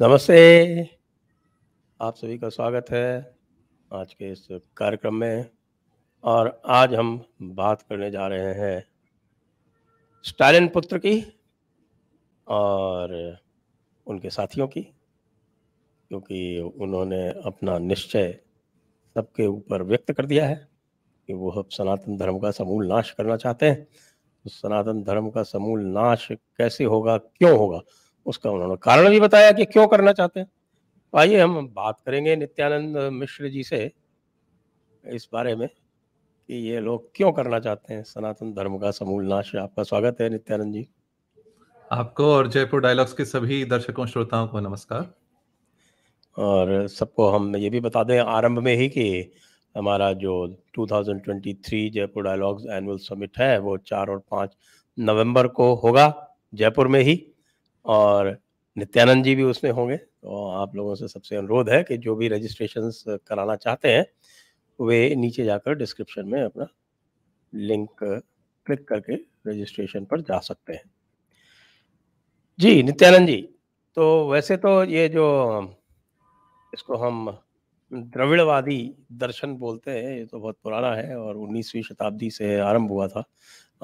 नमस्ते आप सभी का स्वागत है आज के इस कार्यक्रम में और आज हम बात करने जा रहे हैं स्टालिन पुत्र की और उनके साथियों की क्योंकि उन्होंने अपना निश्चय सबके ऊपर व्यक्त कर दिया है कि वो अब सनातन धर्म का समूल नाश करना चाहते हैं तो सनातन धर्म का समूल नाश कैसे होगा क्यों होगा उसका उन्होंने कारण भी बताया कि क्यों करना चाहते हैं तो आइए हम बात करेंगे नित्यानंद मिश्र जी से इस बारे में कि ये लोग क्यों करना चाहते हैं सनातन धर्म का समूल नाश आपका स्वागत है नित्यानंद जी आपको और जयपुर डायलॉग्स के सभी दर्शकों श्रोताओं को नमस्कार और सबको हम ये भी बता दें आरंभ में ही कि हमारा जो 2023 जयपुर डायलॉग्स एनुअल समिट है वो चार और पाँच नवंबर को होगा जयपुर में ही और नित्यानंद जी भी उसमें होंगे तो आप लोगों से सबसे अनुरोध है कि जो भी रजिस्ट्रेशन कराना चाहते हैं वे नीचे जाकर डिस्क्रिप्शन में अपना लिंक क्लिक करके रजिस्ट्रेशन पर जा सकते हैं जी नित्यानंद जी तो वैसे तो ये जो इसको हम द्रविड़वादी दर्शन बोलते हैं ये तो बहुत पुराना है और 19वीं शताब्दी से आरंभ हुआ था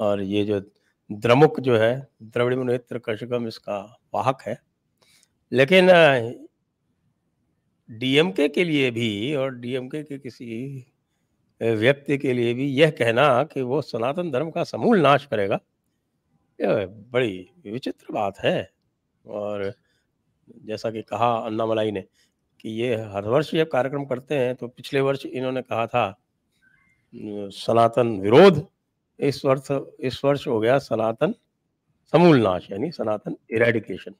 और ये जो द्रमुक जो है द्रविड़ नेत्र कशगम इसका वाहक है लेकिन डीएमके के लिए भी और डीएमके के किसी व्यक्ति के लिए भी यह कहना कि वो सनातन धर्म का समूल नाश करेगा यह बड़ी विचित्र बात है और जैसा कि कहा अन्ना मलाई ने कि ये हर वर्ष ये कार्यक्रम करते हैं तो पिछले वर्ष इन्होंने कहा था सनातन विरोध इस वर्ष इस वर्ष हो गया सनातन समूल नाश यानी सनातन इरेडिकेशन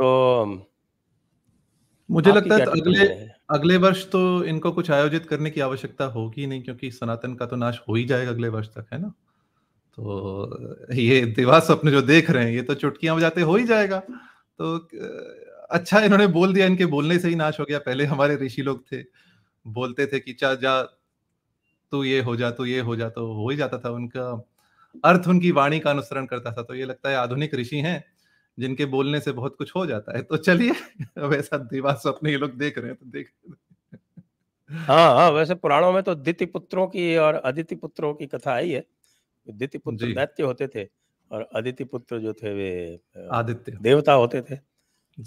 तो मुझे लगता है अगले अगले वर्ष तो इनको कुछ आयोजित करने की आवश्यकता होगी नहीं क्योंकि सनातन का तो नाश हो ही जाएगा अगले वर्ष तक है ना तो ये दिवा सपने जो देख रहे हैं ये तो चुटकियां बजाते हो ही जाएगा तो अच्छा इन्होंने बोल दिया इनके बोलने से ही नाश हो गया पहले हमारे ऋषि लोग थे बोलते थे कि चा जा तू तो ये हो जा तू तो ये हो जा तो हो ही जाता था उनका अर्थ उनकी वाणी का अनुसरण करता था तो ये लगता है आधुनिक ऋषि हैं जिनके बोलने से बहुत कुछ हो जाता है तो चलिए वैसा देवास अपने ये लोग देख रहे हैं तो देख हाँ हाँ वैसे पुराणों में तो दिति पुत्रों की और अदिति पुत्रों की कथा आई है दिति पुत्र दैत्य होते थे और अदिति पुत्र जो थे वे आदित्य देवता होते थे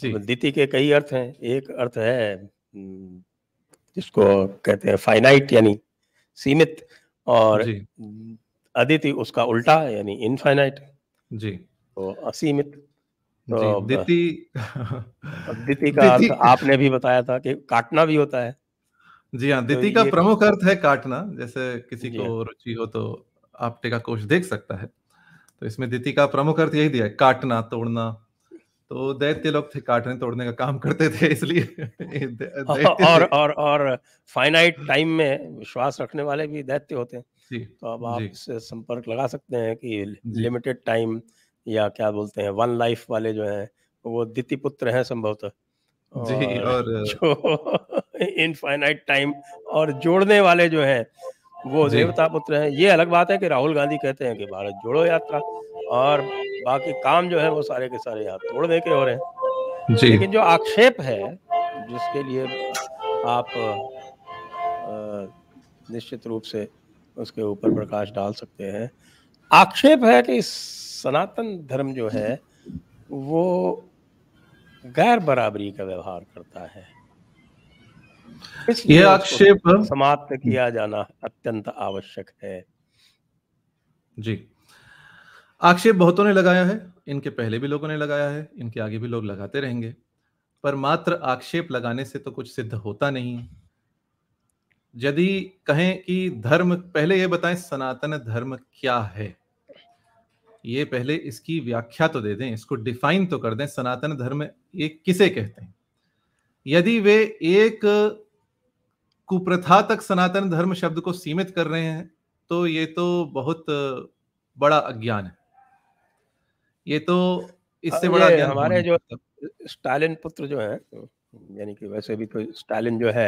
जी दिति के कई अर्थ हैं एक अर्थ है जिसको कहते हैं फाइनाइट यानी सीमित और अदिति उसका उल्टा यानी इनफाइनाइट जी तो असीमित तो दिति दिति का अर्थ आपने भी बताया था कि काटना भी होता है जी हाँ दिति तो का प्रमुख अर्थ है काटना जैसे किसी को हाँ। रुचि हो तो आप टेका कोश देख सकता है तो इसमें दिति का प्रमुख अर्थ यही दिया है काटना तोड़ना तो दैत्य लोग थे काटने तोड़ने का काम करते थे इसलिए हाँ, हाँ, और और और फाइनाइट टाइम में विश्वास रखने वाले भी दैत्य होते हैं तो अब आप इससे संपर्क लगा सकते हैं कि लिमिटेड टाइम या क्या बोलते हैं वन लाइफ वाले जो हैं वो दिति पुत्र हैं संभवतः जी और जो इनफाइनाइट टाइम और जोड़ने वाले जो हैं वो देवता पुत्र हैं ये अलग बात है कि राहुल गांधी कहते हैं कि भारत जोड़ो यात्रा और बाकी काम जो है वो सारे के सारे यहाँ तोड़ने के हो रहे हैं जी। लेकिन जो आक्षेप है जिसके लिए आप निश्चित रूप से उसके ऊपर प्रकाश डाल सकते हैं आक्षेप है कि सनातन धर्म जो है वो गैर बराबरी का व्यवहार करता है यह आक्षेप समाप्त किया जाना अत्यंत आवश्यक है जी आक्षेप बहुतों ने लगाया है इनके पहले भी लोगों ने लगाया है इनके आगे भी लोग लगाते रहेंगे पर मात्र आक्षेप लगाने से तो कुछ सिद्ध होता नहीं है यदि कहें कि धर्म पहले ये बताएं सनातन धर्म क्या है ये पहले इसकी व्याख्या तो दे दें इसको डिफाइन तो कर दें सनातन धर्म ये किसे कहते हैं यदि वे एक कुप्रथा तक सनातन धर्म शब्द को सीमित कर रहे हैं तो ये तो बहुत बड़ा अज्ञान है ये तो इससे हाँ, बड़ा हमारे जो स्टालिन पुत्र जो है यानी कि वैसे भी तो स्टालिन जो है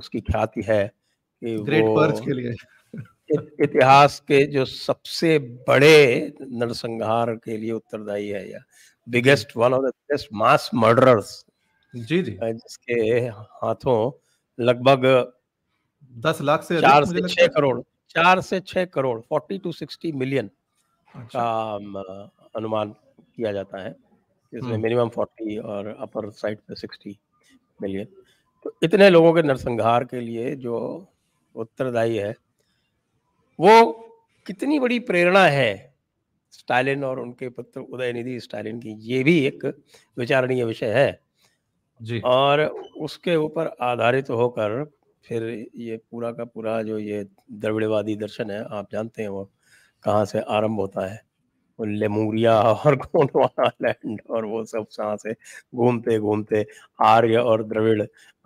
उसकी ख्याति है कि ग्रेट पर्च के लिए इतिहास के जो सबसे बड़े नरसंहार के लिए उत्तरदायी है या biggest one of the best mass murderers जी जी जिसके हाथों लगभग दस लाख से चार से छह करोड़ चार से छह करोड़ फोर्टी टू सिक्सटी मिलियन अच्छा। का अनुमान किया जाता है इसमें मिनिमम फोर्टी और अपर साइड पे सिक्सटी मिलियन तो इतने लोगों के नरसंहार के लिए जो उत्तरदायी है वो कितनी बड़ी प्रेरणा है स्टालिन और उनके पुत्र उदयनिधि स्टालिन की ये भी एक विचारणीय विषय है जी और उसके ऊपर आधारित होकर फिर ये पूरा का पूरा जो ये द्रविड़वादी दर्शन है आप जानते हैं वो कहाँ से आरंभ होता है लेमूरिया और गोंडवाना लैंड और वो सब जहाँ से घूमते घूमते आर्य और द्रविड़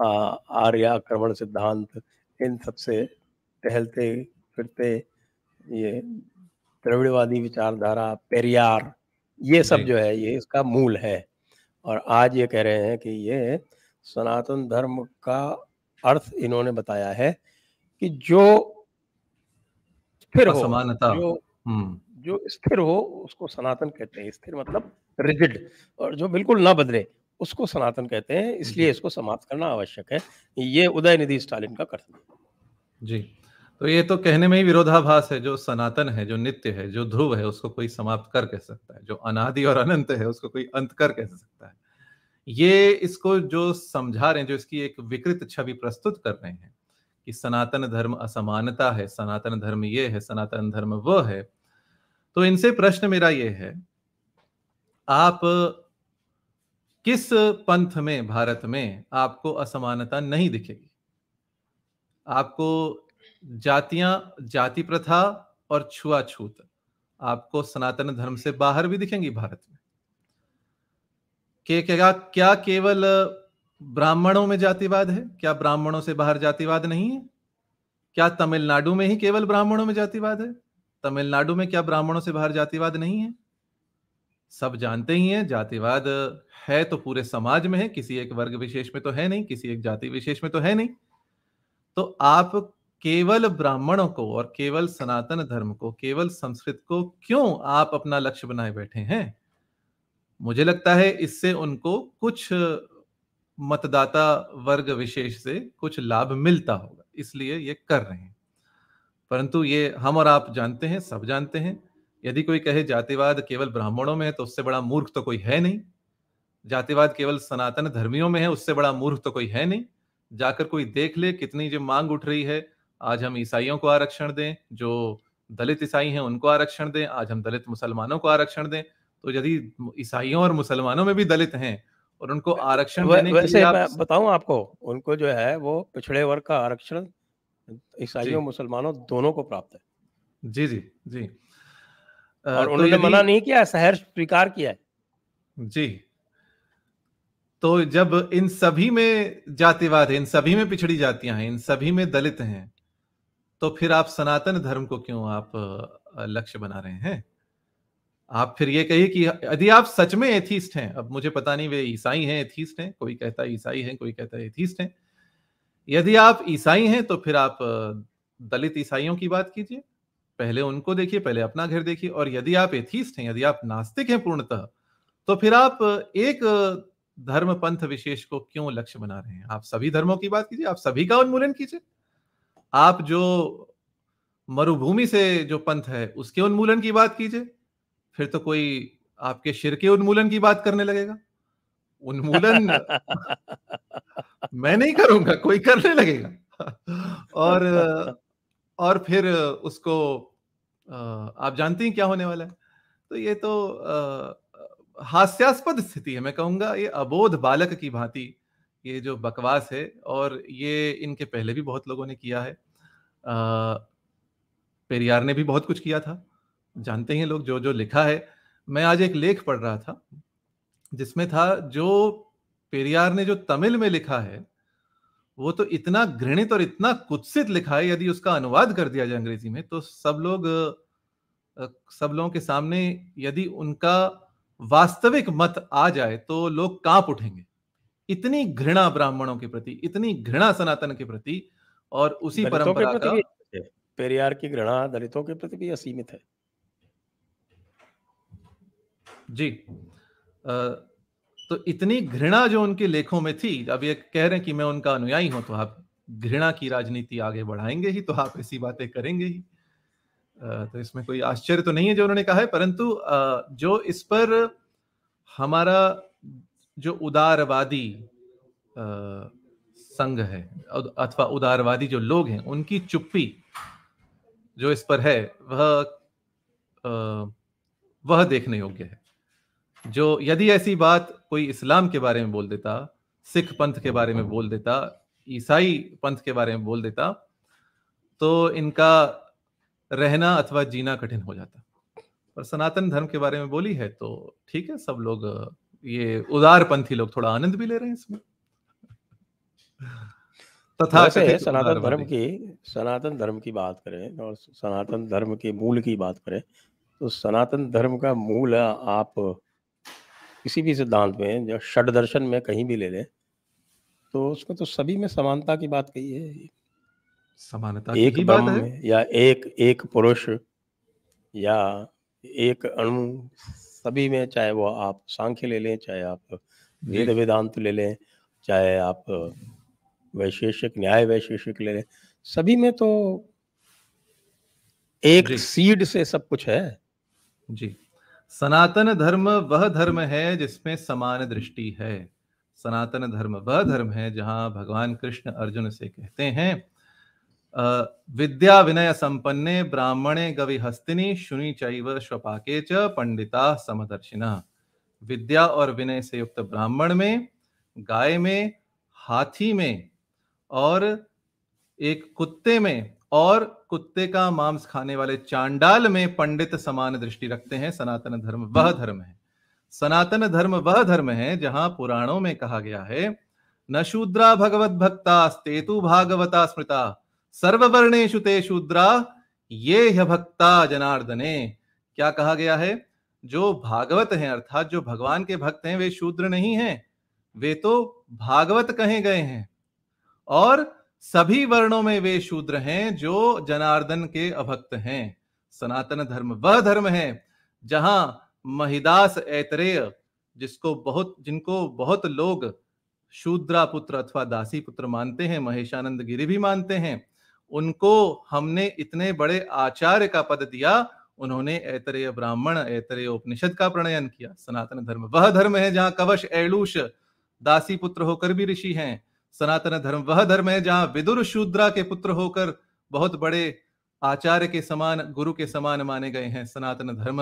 आर्य आक्रमण सिद्धांत इन सबसे टहलते फिरते ये द्रविड़वादी विचारधारा पेरियार ये सब जो है ये इसका मूल है और आज ये कह रहे हैं कि ये सनातन धर्म का अर्थ इन्होंने बताया है कि जो फिर समानता जो हम्म। जो स्थिर हो उसको सनातन कहते हैं स्थिर मतलब रिजिड और जो बिल्कुल ना बदले उसको सनातन कहते हैं इसलिए इसको समाप्त करना आवश्यक है ये उदय निधि स्टालिन का कर्तव्य जी तो ये तो कहने में ही विरोधाभास है जो सनातन है जो नित्य है जो ध्रुव है उसको कोई समाप्त कर कह सकता है जो अनादि और अनंत है उसको कोई अंत कर कह सकता है ये इसको जो समझा रहे हैं जो इसकी एक विकृत छवि प्रस्तुत कर रहे हैं कि सनातन धर्म असमानता है सनातन धर्म ये है सनातन धर्म वह है तो इनसे प्रश्न मेरा ये है आप किस पंथ में भारत में आपको असमानता नहीं दिखेगी आपको जातियां जाति प्रथा और छुआछूत आपको सनातन धर्म से बाहर भी दिखेंगी भारत में के क्या क्या केवल ब्राह्मणों में जातिवाद है क्या ब्राह्मणों से बाहर जातिवाद नहीं है क्या तमिलनाडु में ही केवल ब्राह्मणों में जातिवाद है तमिलनाडु में क्या ब्राह्मणों से बाहर जातिवाद नहीं है सब जानते ही हैं जातिवाद है तो पूरे समाज में है किसी एक वर्ग विशेष में तो है नहीं किसी एक जाति विशेष में तो है नहीं तो आप केवल ब्राह्मणों को और केवल सनातन धर्म को केवल संस्कृत को क्यों आप अपना लक्ष्य बनाए बैठे हैं मुझे लगता है इससे उनको कुछ मतदाता वर्ग विशेष से कुछ लाभ मिलता होगा इसलिए ये कर रहे हैं परंतु ये हम और आप जानते हैं सब जानते हैं यदि कोई कहे जातिवाद केवल ब्राह्मणों में है तो उससे बड़ा मूर्ख तो कोई है नहीं जातिवाद केवल सनातन धर्मियों में है उससे बड़ा मूर्ख तो कोई है नहीं जाकर कोई देख ले कितनी जो मांग उठ रही है आज हम ईसाइयों को आरक्षण दें जो दलित ईसाई हैं उनको आरक्षण दें आज हम दलित मुसलमानों को आरक्षण दें तो यदि ईसाइयों और मुसलमानों में भी दलित हैं और उनको आरक्षण देने के लिए आप... बताऊं आपको उनको जो है वो पिछड़े वर्ग का आरक्षण ईसाइयों मुसलमानों दोनों को प्राप्त है जी जी जी और तो उन्होंने मना नहीं किया शहर स्वीकार किया है जी तो जब इन सभी में जातिवाद है इन सभी में पिछड़ी जातियां हैं इन सभी में दलित हैं तो फिर आप सनातन धर्म को क्यों आप लक्ष्य बना रहे हैं आप फिर ये कहिए कि यदि आप सच में एथीस्ट हैं अब मुझे पता नहीं वे ईसाई हैं एथीस्ट हैं कोई कहता है ईसाई हैं कोई कहता है एथीस्ट हैं यदि आप ईसाई हैं तो फिर आप दलित ईसाइयों की बात कीजिए पहले उनको देखिए पहले अपना घर देखिए और यदि आप एथीस्ट हैं यदि आप नास्तिक हैं पूर्णतः तो फिर आप एक धर्म पंथ विशेष को क्यों लक्ष्य बना रहे हैं आप सभी धर्मों की बात कीजिए आप सभी का उन्मूलन कीजिए आप जो मरुभूमि से जो पंथ है उसके उन्मूलन की बात कीजिए फिर तो कोई आपके शिर के उन्मूलन की बात करने लगेगा उन्मूलन मैं नहीं करूंगा कोई करने लगेगा और और फिर उसको आप जानते हैं क्या होने वाला है तो ये तो हास्यास्पद स्थिति है मैं कहूंगा ये अबोध बालक की भांति ये जो बकवास है और ये इनके पहले भी बहुत लोगों ने किया है पेरियार ने भी बहुत कुछ किया था जानते हैं लोग जो जो लिखा है मैं आज एक लेख पढ़ रहा था जिसमें था जो पेरियार ने जो तमिल में लिखा है वो तो इतना घृणित और इतना कुत्सित लिखा है यदि उसका अनुवाद कर दिया जाए अंग्रेजी में तो सब लोग सब लोगों के सामने यदि उनका वास्तविक मत आ जाए तो लोग कांप उठेंगे इतनी घृणा ब्राह्मणों के प्रति इतनी घृणा सनातन के प्रति और उसी परंपरा का पेरियार की घृणा दलितों के प्रति भी असीमित है जी तो इतनी घृणा जो उनके लेखों में थी अब ये कह रहे हैं कि मैं उनका अनुयायी हूं तो आप घृणा की राजनीति आगे बढ़ाएंगे ही तो आप ऐसी बातें करेंगे ही तो इसमें कोई आश्चर्य तो नहीं है जो उन्होंने कहा है परंतु जो इस पर हमारा जो उदारवादी संघ है अथवा उदारवादी जो लोग हैं उनकी चुप्पी जो इस पर है वह वह देखने योग्य है जो यदि ऐसी बात कोई इस्लाम के बारे में बोल देता सिख पंथ के बारे में बोल देता ईसाई पंथ के बारे में बोल देता तो इनका रहना अथवा जीना कठिन हो जाता पर सनातन धर्म के बारे में बोली है तो ठीक है सब लोग ये उदार पंथी लोग थोड़ा आनंद भी ले रहे हैं इसमें तथा सनातन धर्म की सनातन धर्म की बात करें और सनातन धर्म के मूल की बात करें तो सनातन धर्म का मूल आप किसी भी सिद्धांत में जो षड दर्शन में कहीं भी ले लें तो उसमें तो सभी में समानता की बात कही है समानता एक की बात है या एक एक पुरुष या एक अणु सभी में चाहे वो आप सांख्य ले लें चाहे आप वेद वेदांत ले लें चाहे आप वैशेषिक न्याय वैशेषिक ले लें सभी में तो एक सीड से सब कुछ है जी सनातन धर्म वह धर्म है जिसमें समान दृष्टि है सनातन धर्म वह धर्म है जहां भगवान कृष्ण अर्जुन से कहते हैं विद्या विनय संपन्ने ब्राह्मणे हस्तिनी शुनि चैव स्वपाके च पंडिता समदर्शिना विद्या और विनय से युक्त ब्राह्मण में गाय में हाथी में और एक कुत्ते में और कुत्ते का मांस खाने वाले चांडाल में पंडित समान दृष्टि रखते हैं सनातन धर्म वह हम्म। धर्म है सनातन धर्म वह धर्म है जहां पुराणों में कहा गया है न शूद्रा भगवत स्तेतु भागवता स्मृता सर्ववर्णेशु ते शूद्रा ये भक्ता जनार्दने क्या कहा गया है जो भागवत है अर्थात जो भगवान के भक्त हैं वे शूद्र नहीं हैं वे तो भागवत कहे गए हैं और सभी वर्णों में वे शूद्र हैं जो जनार्दन के अभक्त हैं सनातन धर्म वह धर्म है जहां महिदास ऐतरेय जिसको बहुत जिनको बहुत लोग शूद्रा पुत्र अथवा दासी पुत्र मानते हैं महेशानंद गिरी भी मानते हैं उनको हमने इतने बड़े आचार्य का पद दिया उन्होंने ऐतरेय ब्राह्मण ऐतरेय उपनिषद का प्रणयन किया सनातन धर्म वह धर्म है जहां कवश एलुष दासी पुत्र होकर भी ऋषि हैं सनातन धर्म वह धर्म है जहां विदुर शूद्रा के पुत्र होकर बहुत बड़े आचार्य के समान गुरु के समान माने गए हैं सनातन धर्म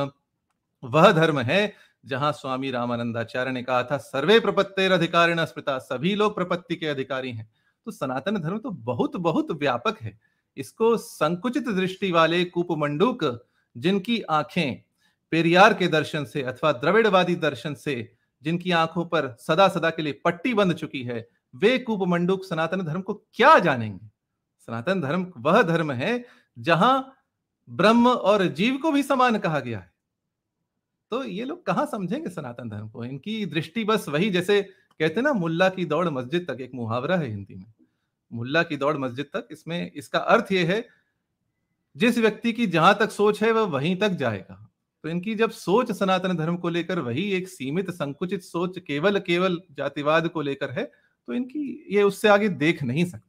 वह धर्म है जहां स्वामी रामानंदाचार्य ने कहा था सर्वे प्रपत्ते अधिकारी स्मृता सभी लोग प्रपत्ति के अधिकारी हैं तो सनातन धर्म तो बहुत बहुत व्यापक है इसको संकुचित दृष्टि वाले कुपमंडूक जिनकी आंखें पेरियार के दर्शन से अथवा द्रविड़वादी दर्शन से जिनकी आंखों पर सदा सदा के लिए पट्टी बंध चुकी है वे कूप मंडूक सनातन धर्म को क्या जानेंगे सनातन धर्म वह धर्म है जहां ब्रह्म और जीव को भी समान कहा गया है तो ये लोग कहाँ समझेंगे सनातन धर्म को इनकी दृष्टि बस वही जैसे कहते ना मुल्ला की दौड़ मस्जिद तक एक मुहावरा है हिंदी में मुल्ला की दौड़ मस्जिद तक इसमें इसका अर्थ ये है जिस व्यक्ति की जहां तक सोच है वह वहीं तक जाएगा तो इनकी जब सोच सनातन धर्म को लेकर वही एक सीमित संकुचित सोच केवल केवल जातिवाद को लेकर है तो इनकी ये उससे आगे देख नहीं सकते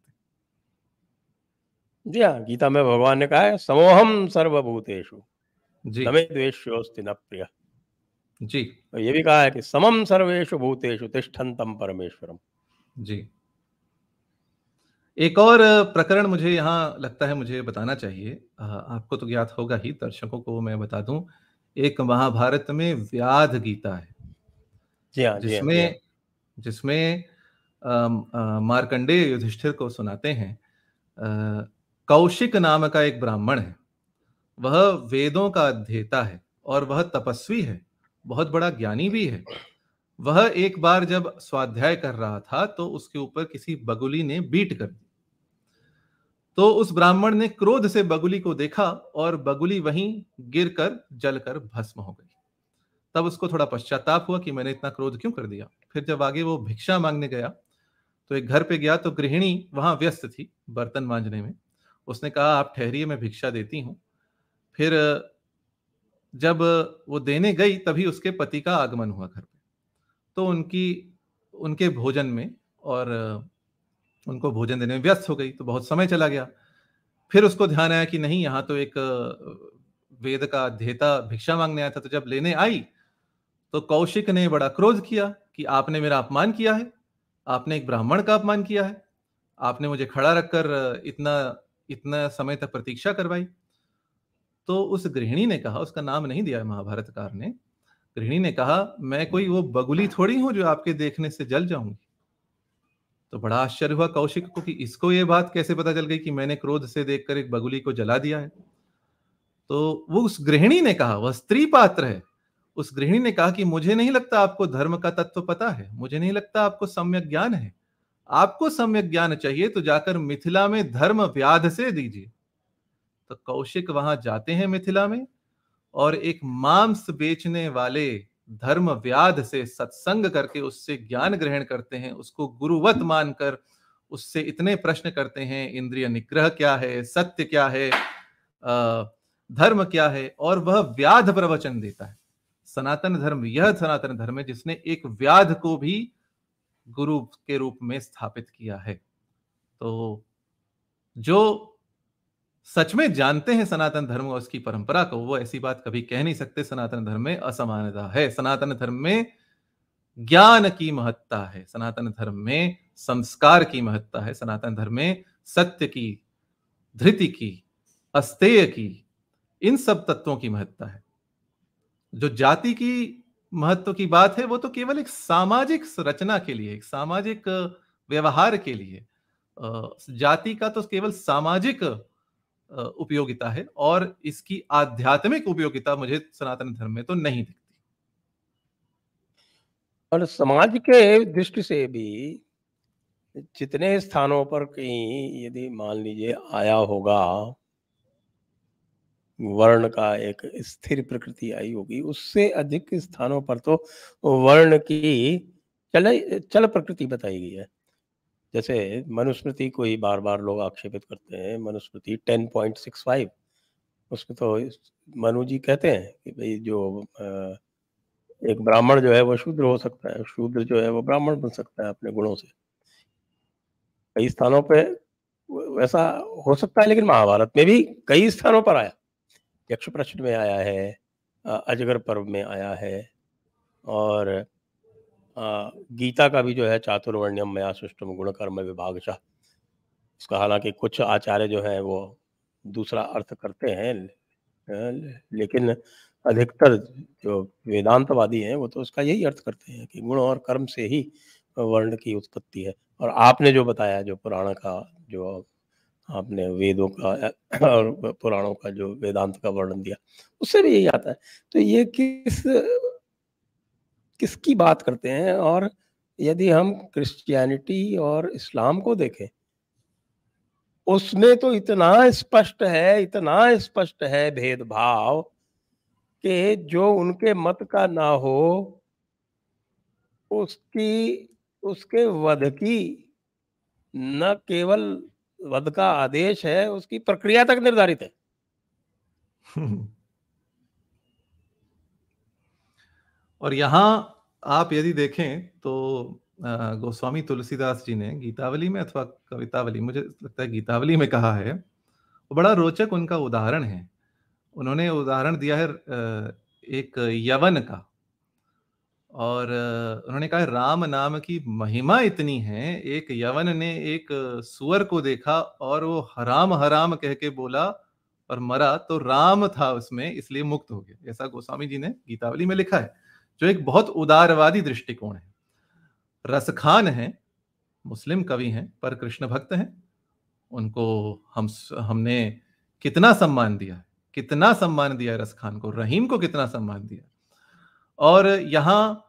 जी हाँ गीता में भगवान ने कहा है समोहम सर्वभूतेषु जी न प्रिय जी तो ये भी कहा है कि समम सर्वेशु भूतेषु तिष्ठंतम परमेश्वरम जी एक और प्रकरण मुझे यहाँ लगता है मुझे बताना चाहिए आपको तो ज्ञात होगा ही दर्शकों को मैं बता दूं एक महाभारत में व्याध गीता है जी हाँ, हाँ जिसमें हाँ। जिसमें जिस मार्कंडेय युधिष्ठिर को सुनाते हैं कौशिक नाम का एक ब्राह्मण है वह वेदों का अध्येता है और वह तपस्वी है बहुत बड़ा ज्ञानी भी है वह एक बार जब स्वाध्याय कर रहा था तो उसके ऊपर किसी बगुली ने बीट कर दी तो उस ब्राह्मण ने क्रोध से बगुली को देखा और बगुली वहीं गिर कर जल कर भस्म हो गई तब उसको थोड़ा पश्चाताप हुआ कि मैंने इतना क्रोध क्यों कर दिया फिर जब आगे वो भिक्षा मांगने गया तो एक घर पे गया तो गृहिणी वहां व्यस्त थी बर्तन मांझने में उसने कहा आप ठहरिए मैं भिक्षा देती हूँ फिर जब वो देने गई तभी उसके पति का आगमन हुआ घर पे तो उनकी उनके भोजन में और उनको भोजन देने में व्यस्त हो गई तो बहुत समय चला गया फिर उसको ध्यान आया कि नहीं यहाँ तो एक वेद का अध्येता भिक्षा मांगने आया था तो जब लेने आई तो कौशिक ने बड़ा क्रोध किया कि आपने मेरा अपमान किया है आपने एक ब्राह्मण का अपमान किया है आपने मुझे खड़ा रखकर इतना इतना समय तक प्रतीक्षा करवाई तो उस गृहिणी ने कहा उसका नाम नहीं दिया महाभारत महाभारतकार ने गृहिणी ने कहा मैं कोई वो बगुली थोड़ी हूं जो आपके देखने से जल जाऊंगी तो बड़ा आश्चर्य हुआ कौशिक को कि इसको ये बात कैसे पता चल गई कि मैंने क्रोध से देखकर एक बगुली को जला दिया है तो वो उस गृहिणी ने कहा वह स्त्री पात्र है उस गृहिणी ने कहा कि मुझे नहीं लगता आपको धर्म का तत्व पता है मुझे नहीं लगता आपको सम्यक ज्ञान है आपको सम्यक ज्ञान चाहिए तो जाकर मिथिला में धर्म व्याध से दीजिए तो कौशिक वहां जाते हैं मिथिला में और एक मांस बेचने वाले धर्म व्याध से सत्संग करके उससे ज्ञान ग्रहण करते हैं उसको गुरुवत मानकर उससे इतने प्रश्न करते हैं इंद्रिय निग्रह क्या है सत्य क्या है धर्म क्या है और वह व्याध प्रवचन देता है सनातन धर्म यह सनातन धर्म है जिसने एक व्याध को भी गुरु के रूप में स्थापित किया है तो जो सच में जानते हैं सनातन धर्म और उसकी परंपरा को वो ऐसी बात कभी कह नहीं सकते सनातन धर्म में असमानता है सनातन धर्म में ज्ञान की महत्ता है सनातन धर्म में संस्कार की महत्ता है सनातन धर्म में सत्य की धृति की अस्तेय की इन सब तत्वों की महत्ता है जो जाति की महत्व की बात है वो तो केवल एक सामाजिक रचना के लिए एक सामाजिक व्यवहार के लिए जाति का तो केवल सामाजिक उपयोगिता है और इसकी आध्यात्मिक उपयोगिता मुझे सनातन धर्म में तो नहीं दिखती और समाज के दृष्टि से भी जितने स्थानों पर कहीं यदि मान लीजिए आया होगा वर्ण का एक स्थिर प्रकृति आई होगी उससे अधिक स्थानों पर तो वर्ण की चल चल प्रकृति बताई गई है जैसे मनुस्मृति को ही बार बार लोग आक्षेपित करते हैं Manusmriti ten point six five उसमें तो मनु जी कहते हैं कि भाई जो एक ब्राह्मण जो है वो शूद्र हो सकता है शूद्र जो है वो ब्राह्मण बन सकता है अपने गुणों से कई स्थानों पे वैसा हो सकता है लेकिन महाभारत में भी कई स्थानों पर आया यक्ष प्रश्न में आया है अजगर पर्व में आया है और गीता का भी जो है चातुर्वर्ण्यम मया सुष्टम गुणकर्म विभाग शाह इसका हालांकि कुछ आचार्य जो है वो दूसरा अर्थ करते हैं लेकिन अधिकतर जो वेदांतवादी हैं वो तो उसका यही अर्थ करते हैं कि गुण और कर्म से ही वर्ण की उत्पत्ति है और आपने जो बताया जो पुराण का जो आपने वेदों का और पुराणों का जो वेदांत का वर्णन दिया उससे भी यही आता है तो ये किस किसकी बात करते हैं और यदि हम क्रिश्चियनिटी और इस्लाम को देखें उसमें तो इतना स्पष्ट है इतना स्पष्ट है भेदभाव कि जो उनके मत का ना हो उसकी उसके वध की न केवल वध का आदेश है उसकी प्रक्रिया तक निर्धारित है और यहाँ आप यदि देखें तो गोस्वामी तुलसीदास जी ने गीतावली में अथवा कवितावली मुझे लगता है गीतावली में कहा है वो बड़ा रोचक उनका उदाहरण है उन्होंने उदाहरण दिया है एक यवन का और उन्होंने कहा राम नाम की महिमा इतनी है एक यवन ने एक सुअर को देखा और वो हराम हराम कह के बोला और मरा तो राम था उसमें इसलिए मुक्त हो गया ऐसा गोस्वामी जी ने गीतावली में लिखा है जो एक बहुत उदारवादी दृष्टिकोण है रसखान है मुस्लिम कवि हैं पर कृष्ण भक्त हैं उनको हम हमने कितना सम्मान दिया कितना सम्मान दिया रसखान को रहीम को कितना सम्मान दिया और यहाँ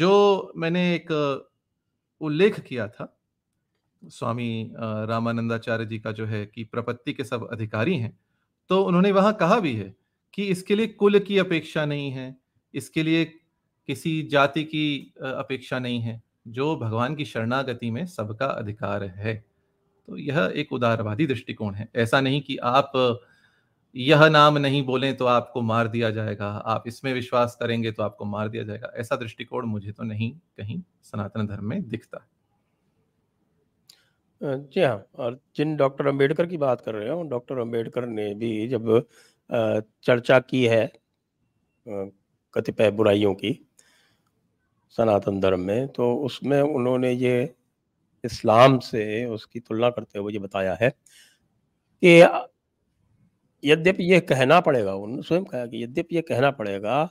जो मैंने एक उल्लेख किया था स्वामी रामानंदाचार्य जी का जो है कि प्रपत्ति के सब अधिकारी हैं तो उन्होंने वहां कहा भी है कि इसके लिए कुल की अपेक्षा नहीं है इसके लिए किसी जाति की अपेक्षा नहीं है जो भगवान की शरणागति में सबका अधिकार है तो यह एक उदारवादी दृष्टिकोण है ऐसा नहीं कि आप यह नाम नहीं बोले तो आपको मार दिया जाएगा आप इसमें विश्वास करेंगे तो आपको मार दिया जाएगा ऐसा दृष्टिकोण मुझे तो नहीं कहीं सनातन धर्म में दिखता जी हाँ और जिन डॉक्टर अंबेडकर की बात कर रहे हो डॉक्टर अंबेडकर ने भी जब चर्चा की है कतिपय बुराइयों की सनातन धर्म में तो उसमें उन्होंने ये इस्लाम से उसकी तुलना करते हुए ये बताया है कि यद्यपि यह कहना पड़ेगा उन्होंने स्वयं कहा कि यद्यपि यह कहना पड़ेगा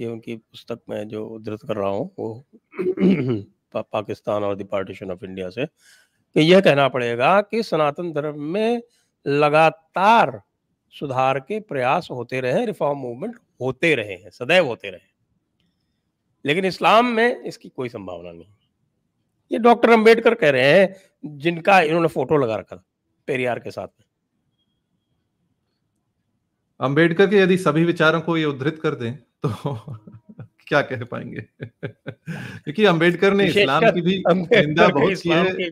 ये उनकी पुस्तक में जो उद्धृत कर रहा हूँ वो पा, पाकिस्तान और दार्टिशन पार्टीशन ऑफ इंडिया से कि यह कहना पड़ेगा कि सनातन धर्म में लगातार सुधार के प्रयास होते रहे रिफॉर्म मूवमेंट होते रहे हैं सदैव होते रहे लेकिन इस्लाम में इसकी कोई संभावना नहीं ये डॉक्टर अंबेडकर कह रहे हैं जिनका इन्होंने फोटो लगा रखा पेरियार के साथ में अंबेडकर के यदि सभी विचारों को ये उद्धृत कर दें तो क्या कह पाएंगे क्योंकि अंबेडकर ने इस्लाम की भी निंदा बहुत की है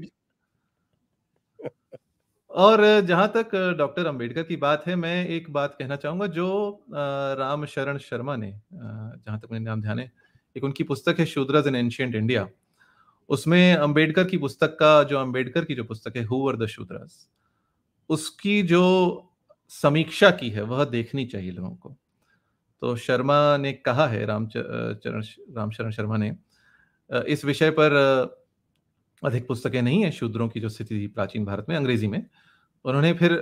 और जहां तक डॉक्टर अंबेडकर की बात है मैं एक बात कहना चाहूंगा जो राम शरण शर्मा ने जहां तक मेरे नाम ध्यान है एक उनकी पुस्तक है शूद्रज इन एंशियंट इंडिया उसमें अंबेडकर की पुस्तक का जो अंबेडकर की जो पुस्तक है हु द उसकी जो समीक्षा की है वह देखनी चाहिए लोगों को तो शर्मा ने कहा है राम चरण शर्मा ने इस विषय पर अधिक पुस्तकें नहीं है शूद्रों की जो स्थिति थी प्राचीन भारत में अंग्रेजी में उन्होंने फिर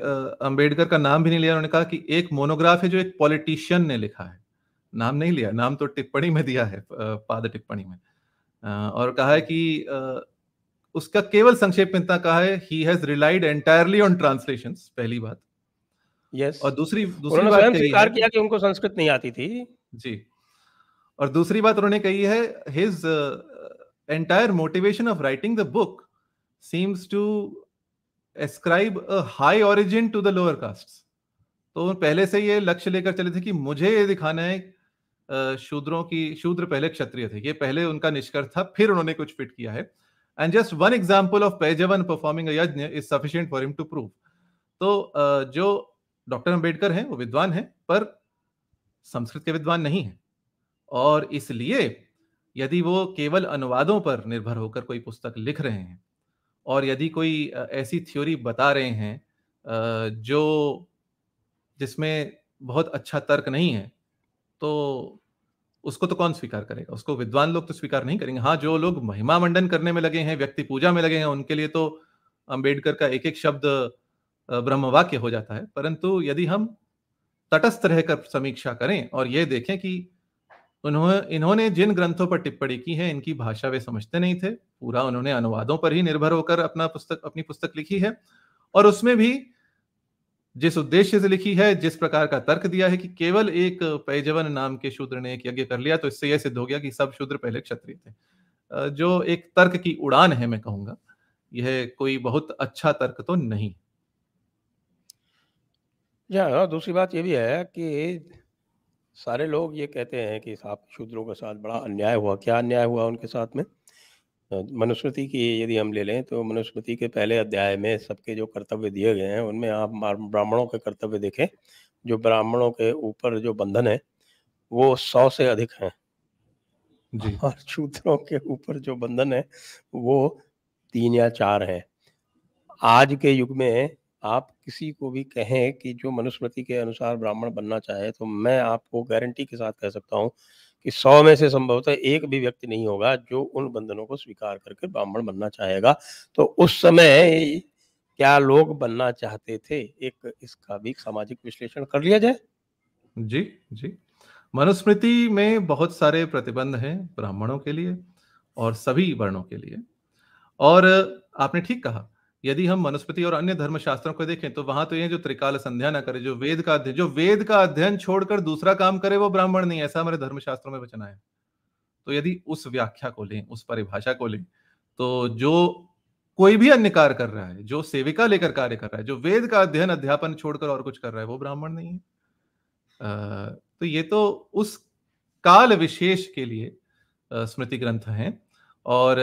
अंबेडकर का नाम भी नहीं लिया उन्होंने कहा कि एक मोनोग्राफ है जो एक पॉलिटिशियन ने लिखा है नाम नहीं लिया नाम तो टिप्पणी में दिया है पाद टिप्पणी में और कहा है कि उसका केवल संक्षेप में इतना कहा है he has relied entirely on translation पहली बात यस और दूसरी दूसरी बात स्वीकार किया कि उनको संस्कृत नहीं आती थी जी और दूसरी बात उन्होंने कही है his entire motivation of writing the book seems to ascribe a high origin to the lower caste तो पहले से ये लक्ष्य लेकर चले थे कि मुझे ये दिखाना है uh, शूद्रों की शूद्र पहले क्षत्रिय थे ये पहले उनका निष्कर्ष था फिर उन्होंने कुछ फिट किया है and just one example of Paijavana performing yajna is sufficient for him to prove तो uh, जो डॉक्टर अंबेडकर हैं वो विद्वान हैं पर संस्कृत के विद्वान नहीं हैं और इसलिए यदि वो केवल अनुवादों पर निर्भर होकर कोई पुस्तक लिख रहे हैं और यदि कोई ऐसी थ्योरी बता रहे हैं जो जिसमें बहुत अच्छा तर्क नहीं है तो उसको तो कौन स्वीकार करेगा उसको विद्वान लोग तो स्वीकार नहीं करेंगे हाँ जो लोग महिमा मंडन करने में लगे हैं व्यक्ति पूजा में लगे हैं उनके लिए तो अंबेडकर का एक एक शब्द ब्रह्म वाक्य हो जाता है परंतु यदि हम तटस्थ रहकर समीक्षा करें और ये देखें कि उन्होंने इन्होंने जिन ग्रंथों पर टिप्पणी की है इनकी भाषा वे समझते नहीं थे पूरा उन्होंने अनुवादों पर ही निर्भर होकर अपना पुस्तक अपनी पुस्तक लिखी है और उसमें भी जिस उद्देश्य से लिखी है जिस प्रकार का तर्क दिया है कि केवल एक पैजवन नाम के शूद्र ने एक यज्ञ कर लिया तो इससे यह सिद्ध हो गया कि सब शूद्र पहले क्षत्रिय थे जो एक तर्क की उड़ान है मैं कहूंगा यह कोई बहुत अच्छा तर्क तो नहीं जी हाँ और दूसरी बात ये भी है कि सारे लोग ये कहते हैं कि साहब शूद्रों के साथ बड़ा अन्याय हुआ क्या अन्याय हुआ उनके साथ में मनुस्मृति की यदि हम ले लें तो मनुस्मृति के पहले अध्याय में सबके जो कर्तव्य दिए गए हैं उनमें आप ब्राह्मणों के कर्तव्य देखें जो ब्राह्मणों के ऊपर जो बंधन है वो सौ से अधिक हैं जी और शूद्रों के ऊपर जो बंधन है वो तीन या चार है आज के युग में आप किसी को भी कहें कि जो मनुस्मृति के अनुसार ब्राह्मण बनना चाहे तो मैं आपको गारंटी के साथ कह सकता हूँ कि सौ में से संभवतः एक भी व्यक्ति नहीं होगा जो उन बंधनों को स्वीकार करके ब्राह्मण बनना चाहेगा तो उस समय क्या लोग बनना चाहते थे एक इसका भी सामाजिक विश्लेषण कर लिया जाए जी जी मनुस्मृति में बहुत सारे प्रतिबंध हैं ब्राह्मणों के लिए और सभी वर्णों के लिए और आपने ठीक कहा यदि हम वनस्पति और अन्य धर्मशास्त्रों को देखें तो वहां तो ये जो त्रिकाल संध्या ना करे जो वेद का अध्ययन जो वेद का अध्ययन छोड़कर दूसरा काम करे वो ब्राह्मण नहीं ऐसा हमारे धर्मशास्त्रों में बचना है तो यदि उस व्याख्या को लें उस परिभाषा को लें तो जो कोई भी अन्य कार्य कर रहा है जो सेविका लेकर कार्य कर रहा है जो वेद का अध्ययन अध्यापन छोड़कर और कुछ कर रहा है वो ब्राह्मण नहीं है तो ये तो उस काल विशेष के लिए स्मृति ग्रंथ हैं और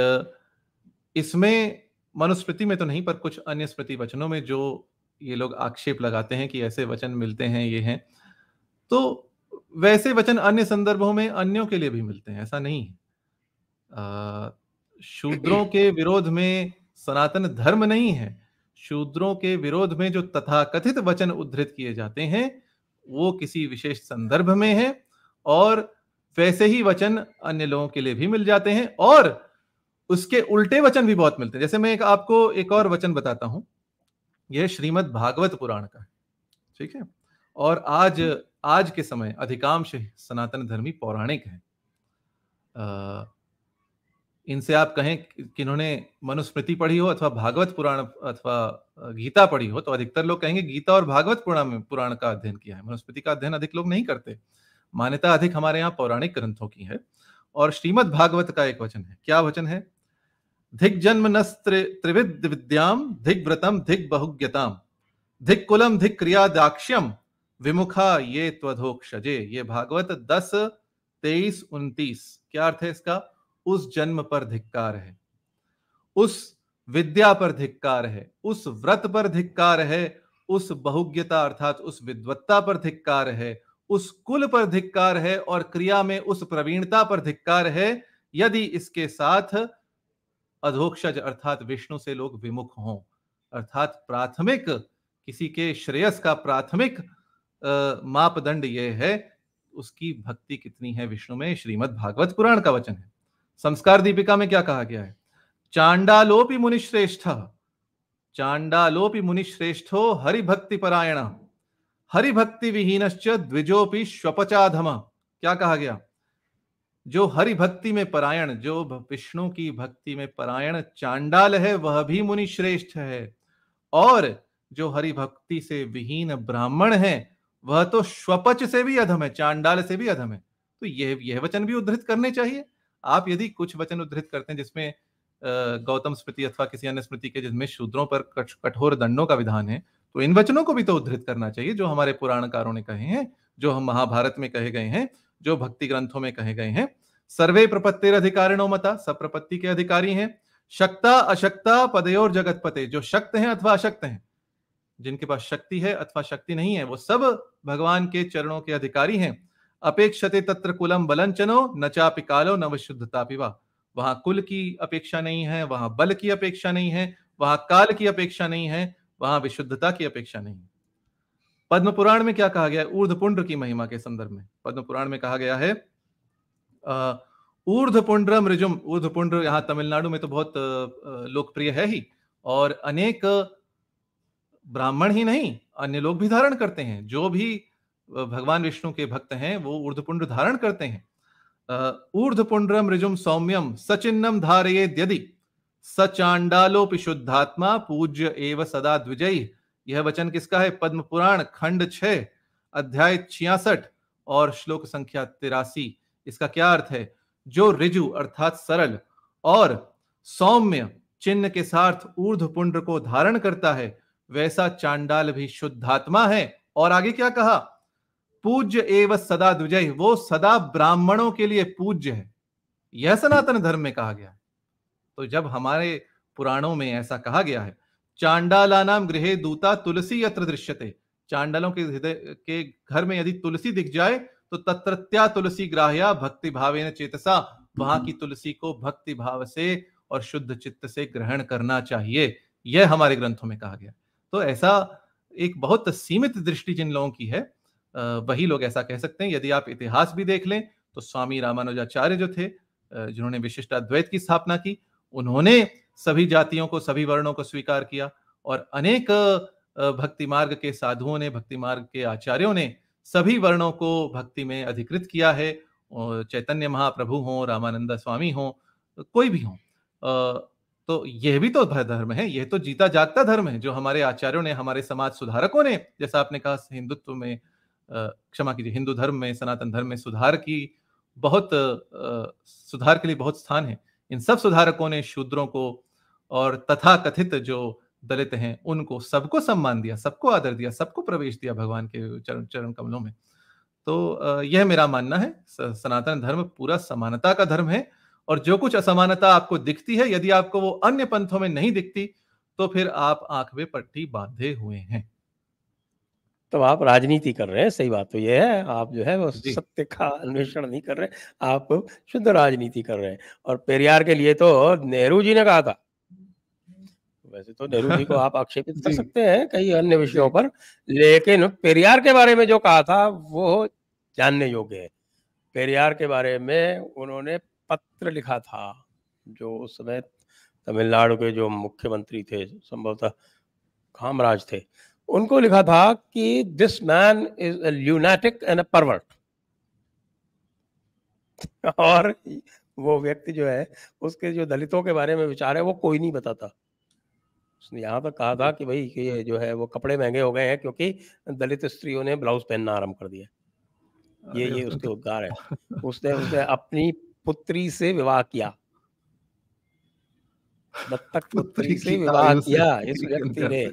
इसमें मनुस्मृति में तो नहीं पर कुछ अन्य स्मृति वचनों में जो ये लोग आक्षेप लगाते हैं कि ऐसे वचन मिलते हैं ये हैं तो वैसे वचन अन्य संदर्भों में अन्यों के लिए भी मिलते हैं ऐसा नहीं है शूद्रों के विरोध में सनातन धर्म नहीं है शूद्रों के विरोध में जो तथाकथित वचन उद्धृत किए जाते हैं वो किसी विशेष संदर्भ में है और वैसे ही वचन अन्य लोगों के लिए भी मिल जाते हैं और उसके उल्टे वचन भी बहुत मिलते हैं जैसे मैं एक आपको एक और वचन बताता हूं यह श्रीमद भागवत पुराण का है ठीक है और आज आज के समय अधिकांश सनातन धर्मी पौराणिक है इनसे आप कहें कि इन्होंने मनुस्मृति पढ़ी हो अथवा भागवत पुराण अथवा गीता पढ़ी हो तो अधिकतर लोग कहेंगे गीता और भागवत पुराण में पुराण का अध्ययन किया है मनुस्मृति का अध्ययन अधिक लोग नहीं करते मान्यता अधिक हमारे यहाँ पौराणिक ग्रंथों की है और श्रीमद भागवत का एक वचन है क्या वचन है धिक जन्म त्रिविद विद्याम धिक धिक व्रतम बहुज्ञताम धिक कुलम धिक क्रिया दाक्ष्यम विमुखा ये त्वधोक्षजे ये भागवत दस तेईस उन्तीस क्या अर्थ है इसका उस जन्म पर धिक्कार है उस विद्या पर धिक्कार है उस व्रत पर धिक्कार है उस बहुज्ञता अर्थात उस विद्वत्ता पर धिक्कार है उस कुल पर धिक्कार है और क्रिया में उस प्रवीणता पर धिक्कार है यदि इसके साथ अधोक्षज अर्थात विष्णु से लोग विमुख हों अर्थात प्राथमिक किसी के श्रेयस का प्राथमिक मापदंड यह है उसकी भक्ति कितनी है विष्णु में श्रीमद भागवत पुराण का वचन है संस्कार दीपिका में क्या कहा गया है चांडालोपी मुनिश्रेष्ठ चांडालोपि मुनिश्रेष्ठो हरिभक्ति परायण हरिभक्ति विहीनश्च द्विजोपी स्वपचाधम क्या कहा गया जो हरि भक्ति में परायण जो विष्णु की भक्ति में परायण चांडाल है वह भी मुनि श्रेष्ठ है और जो हरि भक्ति से विहीन ब्राह्मण है वह तो स्वपच से भी अधम है चांडाल से भी अधम है तो यह यह वचन भी उद्धृत करने चाहिए आप यदि कुछ वचन उद्धृत करते हैं जिसमें गौतम स्मृति अथवा किसी अन्य स्मृति के जिसमें शूद्रों पर कठोर दंडों का विधान है तो इन वचनों को भी तो उद्धृत करना चाहिए जो हमारे पुराणकारों ने कहे हैं जो हम महाभारत में कहे गए हैं जो भक्ति ग्रंथों में कहे गए हैं सर्वे प्रपत्तिर अधिकारिणो मता सब प्रपत्ति के अधिकारी हैं शक्ता अशक्ता पदयोर जगत पते जो शक्त हैं अथवा अशक्त हैं जिनके पास शक्ति है अथवा शक्ति नहीं है वो सब भगवान के चरणों के अधिकारी हैं अपेक्षते तत्र कुलम बलंचनो चापि कालो न विशुद्धता पिवा वहां कुल की अपेक्षा नहीं है वहां बल की अपेक्षा नहीं है वहां काल की अपेक्षा नहीं है वहां विशुद्धता की अपेक्षा नहीं है पद्म पुराण में क्या कहा गया है ऊर्धपुंड्र की महिमा के संदर्भ में पद्म पुराण में कहा गया है ऊर्धपुंड मृजुम ऊर्धपुंड्र यहाँ तमिलनाडु में तो बहुत लोकप्रिय है ही और अनेक ब्राह्मण ही नहीं अन्य लोग भी धारण करते हैं जो भी भगवान विष्णु के भक्त हैं वो ऊर्धपुंड धारण करते हैं ऊर्धपुंड्रम मृजुम सौम्यम सचिन्नम धारये यदि सचांडालोपि शुद्धात्मा पूज्य एव सदा द्विजयी यह वचन किसका है पद्म पुराण खंड छ अध्याय छियासठ और श्लोक संख्या तिरासी इसका क्या अर्थ है जो रिजु अर्थात सरल और सौम्य चिन्ह के साथ ऊर्ध पुंड को धारण करता है वैसा चांडाल भी शुद्धात्मा है और आगे क्या कहा पूज्य एव सदा द्विजय वो सदा ब्राह्मणों के लिए पूज्य है यह सनातन धर्म में कहा गया है तो जब हमारे पुराणों में ऐसा कहा गया है चांडालानाम गृह दूता तुलसी यत्र दृश्यते चांडालों के हृदय के घर में यदि तुलसी दिख जाए तो तत्रत्या तुलसी ग्राह्या भक्ति भावे चेतसा वहां की तुलसी को भक्ति भाव से और शुद्ध चित्त से ग्रहण करना चाहिए यह हमारे ग्रंथों में कहा गया तो ऐसा एक बहुत सीमित दृष्टि जिन लोगों की है वही लोग ऐसा कह सकते हैं यदि आप इतिहास भी देख लें तो स्वामी रामानुजाचार्य जो थे जिन्होंने विशिष्ट अद्वैत की स्थापना की उन्होंने सभी जातियों को सभी वर्णों को स्वीकार किया और अनेक भक्ति मार्ग के साधुओं ने भक्ति मार्ग के आचार्यों ने सभी वर्णों को भक्ति में अधिकृत किया है चैतन्य महाप्रभु हों रामानंद स्वामी हों कोई भी हो तो यह भी तो धर्म है यह तो जीता जागता धर्म है जो हमारे आचार्यों ने हमारे समाज सुधारकों ने जैसा आपने कहा हिंदुत्व में क्षमा कीजिए हिंदू धर्म में सनातन धर्म में सुधार की बहुत सुधार के लिए बहुत स्थान है इन सब सुधारकों ने शूद्रों को और तथा कथित जो दलित हैं उनको सबको सम्मान दिया सबको आदर दिया सबको प्रवेश दिया भगवान के चरण चरण कमलों में तो यह मेरा मानना है सनातन धर्म पूरा समानता का धर्म है और जो कुछ असमानता आपको दिखती है यदि आपको वो अन्य पंथों में नहीं दिखती तो फिर आप आंख में पट्टी बांधे हुए हैं तो आप राजनीति कर रहे हैं सही बात तो यह है आप जो है वो सत्य का अन्वेषण नहीं कर रहे आप शुद्ध राजनीति कर रहे हैं और पेरियार के लिए तो नेहरू जी ने कहा था वैसे तो नेहरू जी को आप आक्षेपित कर सकते हैं कई अन्य विषयों पर लेकिन पेरियार के बारे में जो कहा था वो जानने योग्य है पेरियार के बारे में उन्होंने पत्र लिखा था जो उस समय तमिलनाडु के जो मुख्यमंत्री थे संभवतः कामराज थे उनको लिखा था कि this man is a lunatic and a pervert और वो व्यक्ति जो है उसके जो दलितों के बारे में विचार है वो कोई नहीं बताता उसने यहाँ तक कहा था कि भाई कि ये जो है वो कपड़े महंगे हो गए हैं क्योंकि दलित स्त्रियों ने ब्लाउज पहनना आरंभ कर दिया ये ये उसके तो उद्गार है उसने उसने अपनी पुत्री से विवाह किया दत्तक पुत्री से विवाह किया इस व्यक्ति ने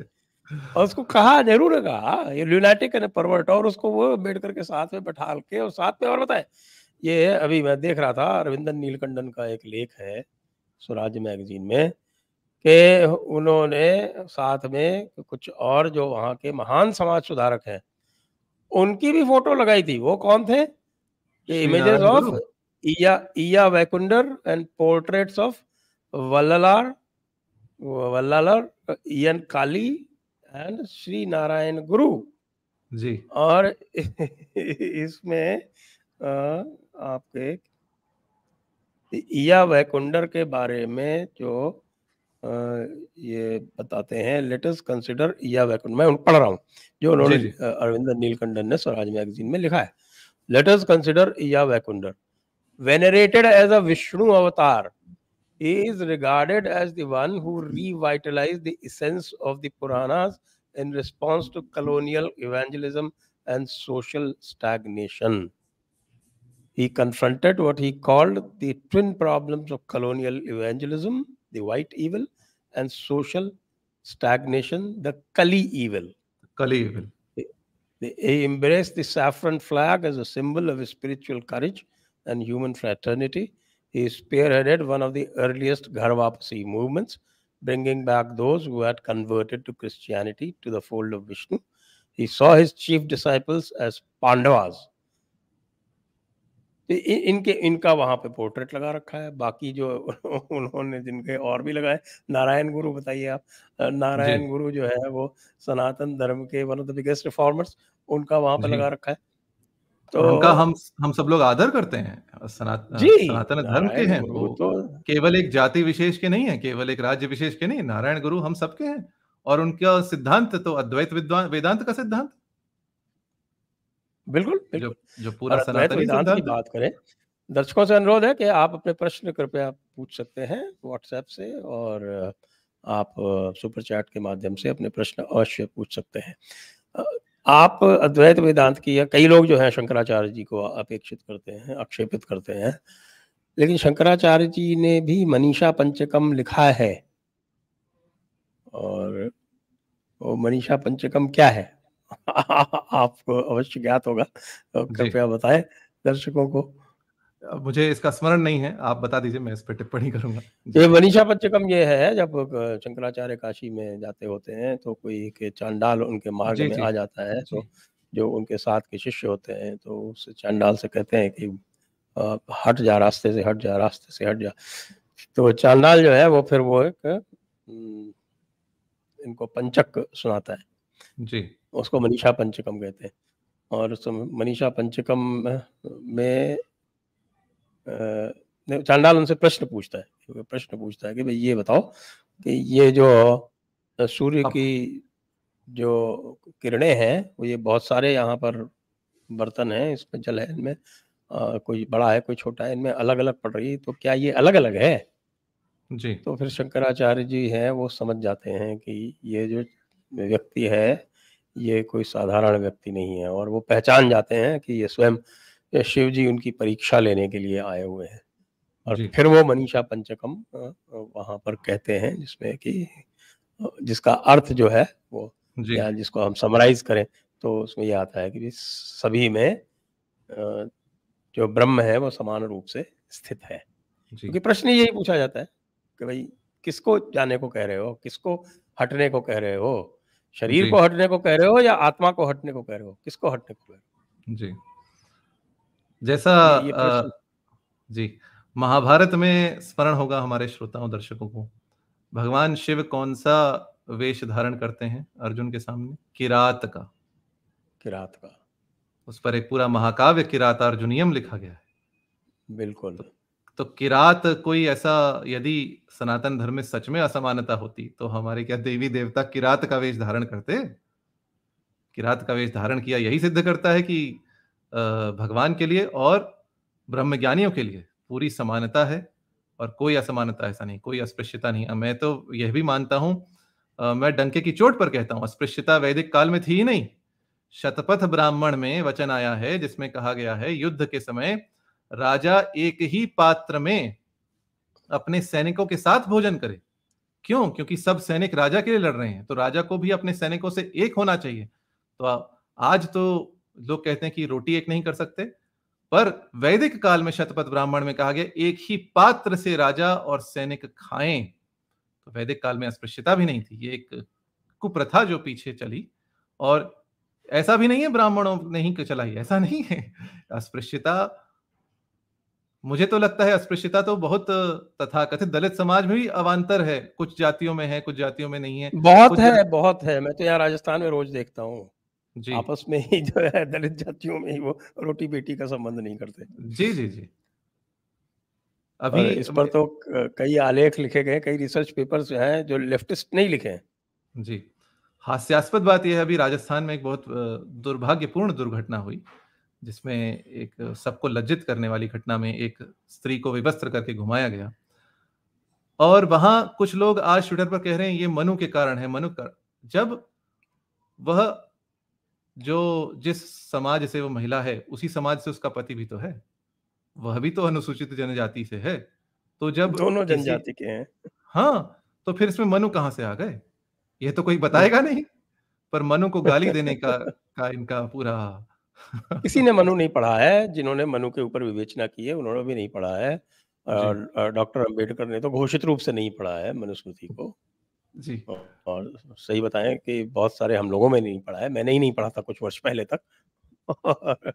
और उसको कहा नेहरू ने कहा ये ल्यूनाटिक ने परवर्ट और उसको वो अम्बेडकर के साथ में बैठा के और साथ में और बताए ये अभी मैं देख रहा था अरविंदन नीलकंडन का एक लेख है स्वराज मैगजीन में कि उन्होंने साथ में कुछ और जो वहां के महान समाज सुधारक हैं उनकी भी फोटो लगाई थी वो कौन थे images of Ayya Vaikundar and portraits of Vallalar Vallalar Ayyan Kali and Shri Narayana Guru ji और इसमें आपके इया वैकुंडर के बारे में जो ये बताते हैं लेटर्स कंसिडर या वैकुंठ मैं पढ़ रहा हूँ जो उन्होंने अरविंद नीलकंडन ने स्वराज मैगजीन में लिखा है letters consider Ayya Vaikundar venerated as a Vishnu avatar is regarded as the one who revitalise the essence of the Puranas in response to colonial evangelism and social stagnation he confronted what he called the twin problems of colonial evangelism the white evil, and social stagnation, the Kali evil. Kali evil. He embraced the saffron flag as a symbol of spiritual courage and human fraternity. He spearheaded one of the earliest garvapasi movements, bringing back those who had converted to Christianity to the fold of Vishnu. He saw his chief disciples as Pandavas, इ, इनके इनका वहां पे portrait लगा रखा है बाकी जो उन्होंने जिनके और भी लगाए नारायण गुरु बताइए आप नारायण गुरु जो है वो सनातन धर्म के one of the biggest reformers उनका वहां पे लगा रखा है तो उनका हम हम सब लोग आदर करते हैं सनातन सनातन धर्म के हैं वो तो केवल एक जाति विशेष के नहीं है केवल एक राज्य विशेष के नहीं नारायण गुरु हम सबके हैं और उनका सिद्धांत तो अद्वैत वेदांत का सिद्धांत बिल्कुल, बिल्कुल जो जो पूरा तो की बात करें दर्शकों से अनुरोध है कि आप अपने प्रश्न कृपया पूछ सकते हैं व्हाट्सएप से और आप सुपर चैट के माध्यम से अपने प्रश्न अवश्य पूछ सकते हैं आप अद्वैत वेदांत की या कई लोग जो हैं शंकराचार्य जी को अपेक्षित करते हैं आक्षेपित करते हैं लेकिन शंकराचार्य जी ने भी मनीषा पंचकम लिखा है और वो मनीषा पंचकम क्या है आप अवश्य ज्ञात होगा तो कृपया बताएं दर्शकों को मुझे इसका स्मरण नहीं है आप बता दीजिए मैं इस पर टिप्पणी करूंगा ये मनीषा पच्चकम ये है जब शंकराचार्य काशी में जाते होते हैं तो कोई के चांडाल उनके मार्ग में आ जाता है तो जो उनके साथ के शिष्य होते हैं तो उस चांडाल से कहते हैं कि हट जा रास्ते से हट जा रास्ते से हट जा तो चांडाल जो है वो फिर वो एक इनको पंचक सुनाता है जी उसको मनीषा पंचकम कहते हैं और उस मनीषा पंचकम में चांडाल उनसे प्रश्न पूछता है प्रश्न पूछता है कि भाई ये बताओ कि ये जो सूर्य की जो किरणें हैं वो ये बहुत सारे यहाँ पर बर्तन हैं इसमें जल है इनमें कोई बड़ा है कोई छोटा है इनमें अलग अलग पड़ रही है तो क्या ये अलग अलग है जी तो फिर शंकराचार्य जी हैं वो समझ जाते हैं कि ये जो व्यक्ति है ये कोई साधारण व्यक्ति नहीं है और वो पहचान जाते हैं कि ये स्वयं शिव जी उनकी परीक्षा लेने के लिए आए हुए हैं और फिर वो मनीषा पंचकम वहां पर कहते हैं जिसमें कि जिसका अर्थ जो है वो या जिसको हम समराइज करें तो उसमें यह आता है कि सभी में जो ब्रह्म है वो समान रूप से स्थित है क्योंकि प्रश्न यही पूछा जाता है कि भाई किसको जाने को कह रहे हो किसको हटने को कह रहे हो शरीर को हटने को कह रहे हो या आत्मा को हटने को कह रहे हो किसको हटने को कह रहे हो जी जैसा जी महाभारत में स्मरण होगा हमारे श्रोताओं दर्शकों को भगवान शिव कौन सा वेश धारण करते हैं अर्जुन के सामने किरात का किरात का उस पर एक पूरा महाकाव्य किरात अर्जुनियम लिखा गया है बिल्कुल तो तो किरात कोई ऐसा यदि सनातन धर्म में सच में असमानता होती तो हमारे क्या देवी देवता किरात का वेश धारण करते किरात का वेश धारण किया यही सिद्ध करता है कि भगवान के लिए और ज्ञानियों के लिए पूरी समानता है और कोई असमानता ऐसा नहीं कोई अस्पृश्यता नहीं मैं तो यह भी मानता हूं मैं डंके की चोट पर कहता हूं अस्पृश्यता वैदिक काल में थी ही नहीं शतपथ ब्राह्मण में वचन आया है जिसमें कहा गया है युद्ध के समय राजा एक ही पात्र में अपने सैनिकों के साथ भोजन करे क्यों क्योंकि सब सैनिक राजा के लिए लड़ रहे हैं तो राजा को भी अपने सैनिकों से एक होना चाहिए तो आज तो लोग कहते हैं कि रोटी एक नहीं कर सकते पर वैदिक काल में शतपथ ब्राह्मण में कहा गया एक ही पात्र से राजा और सैनिक खाएं तो वैदिक काल में अस्पृश्यता भी नहीं थी ये एक कुप्रथा जो पीछे चली और ऐसा भी नहीं है ब्राह्मणों ने ही चलाई ऐसा नहीं है अस्पृश्यता मुझे तो लगता है अस्पृश्यता तो बहुत तथा कथित दलित समाज में भी अवान्तर है कुछ जातियों में है कुछ जातियों में नहीं है बहुत है बहुत है मैं तो यहाँ राजस्थान में रोज देखता हूँ जी आपस में ही जो है दलित जातियों में ही वो रोटी बेटी का संबंध नहीं करते जी जी जी अभी इस पर तो कई आलेख लिखे गए कई रिसर्च पेपर्स हैं जो लेफ्टिस्ट नहीं लिखे हैं जी हास्यास्पद बात यह है अभी राजस्थान में एक बहुत दुर्भाग्यपूर्ण दुर्घटना हुई जिसमें एक सबको लज्जित करने वाली घटना में एक स्त्री को विवस्त्र करके घुमाया गया और वहां कुछ लोग आज ट्विटर पर कह रहे हैं ये मनु के कारण है मनु का जब वह जो जिस समाज से वह महिला है उसी समाज से उसका पति भी तो है वह भी तो अनुसूचित जनजाति से है तो जब दोनों जनजाति के हैं हाँ तो फिर इसमें मनु कहाँ से आ गए यह तो कोई बताएगा नहीं पर मनु को गाली देने का का इनका पूरा किसी ने मनु नहीं पढ़ा है जिन्होंने मनु के ऊपर विवेचना की है उन्होंने भी नहीं पढ़ा है डॉक्टर अंबेडकर ने तो घोषित रूप से नहीं पढ़ा है मनुस्मृति को जी और सही बताएं कि बहुत सारे हम लोगों में नहीं पढ़ा है मैंने ही नहीं पढ़ा था कुछ वर्ष पहले तक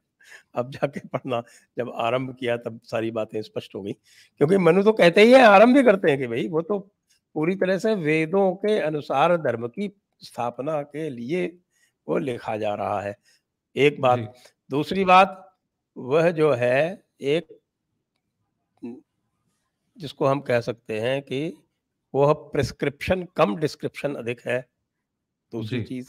अब जाके पढ़ना जब आरंभ किया तब सारी बातें स्पष्ट हो गई क्योंकि मनु तो कहते ही है आरंभ भी करते हैं कि भाई वो तो पूरी तरह से वेदों के अनुसार धर्म की स्थापना के लिए वो लिखा जा रहा है एक बात दूसरी बात वह जो है एक जिसको हम कह सकते हैं कि वह प्रिस्क्रिप्शन कम डिस्क्रिप्शन अधिक है दूसरी चीज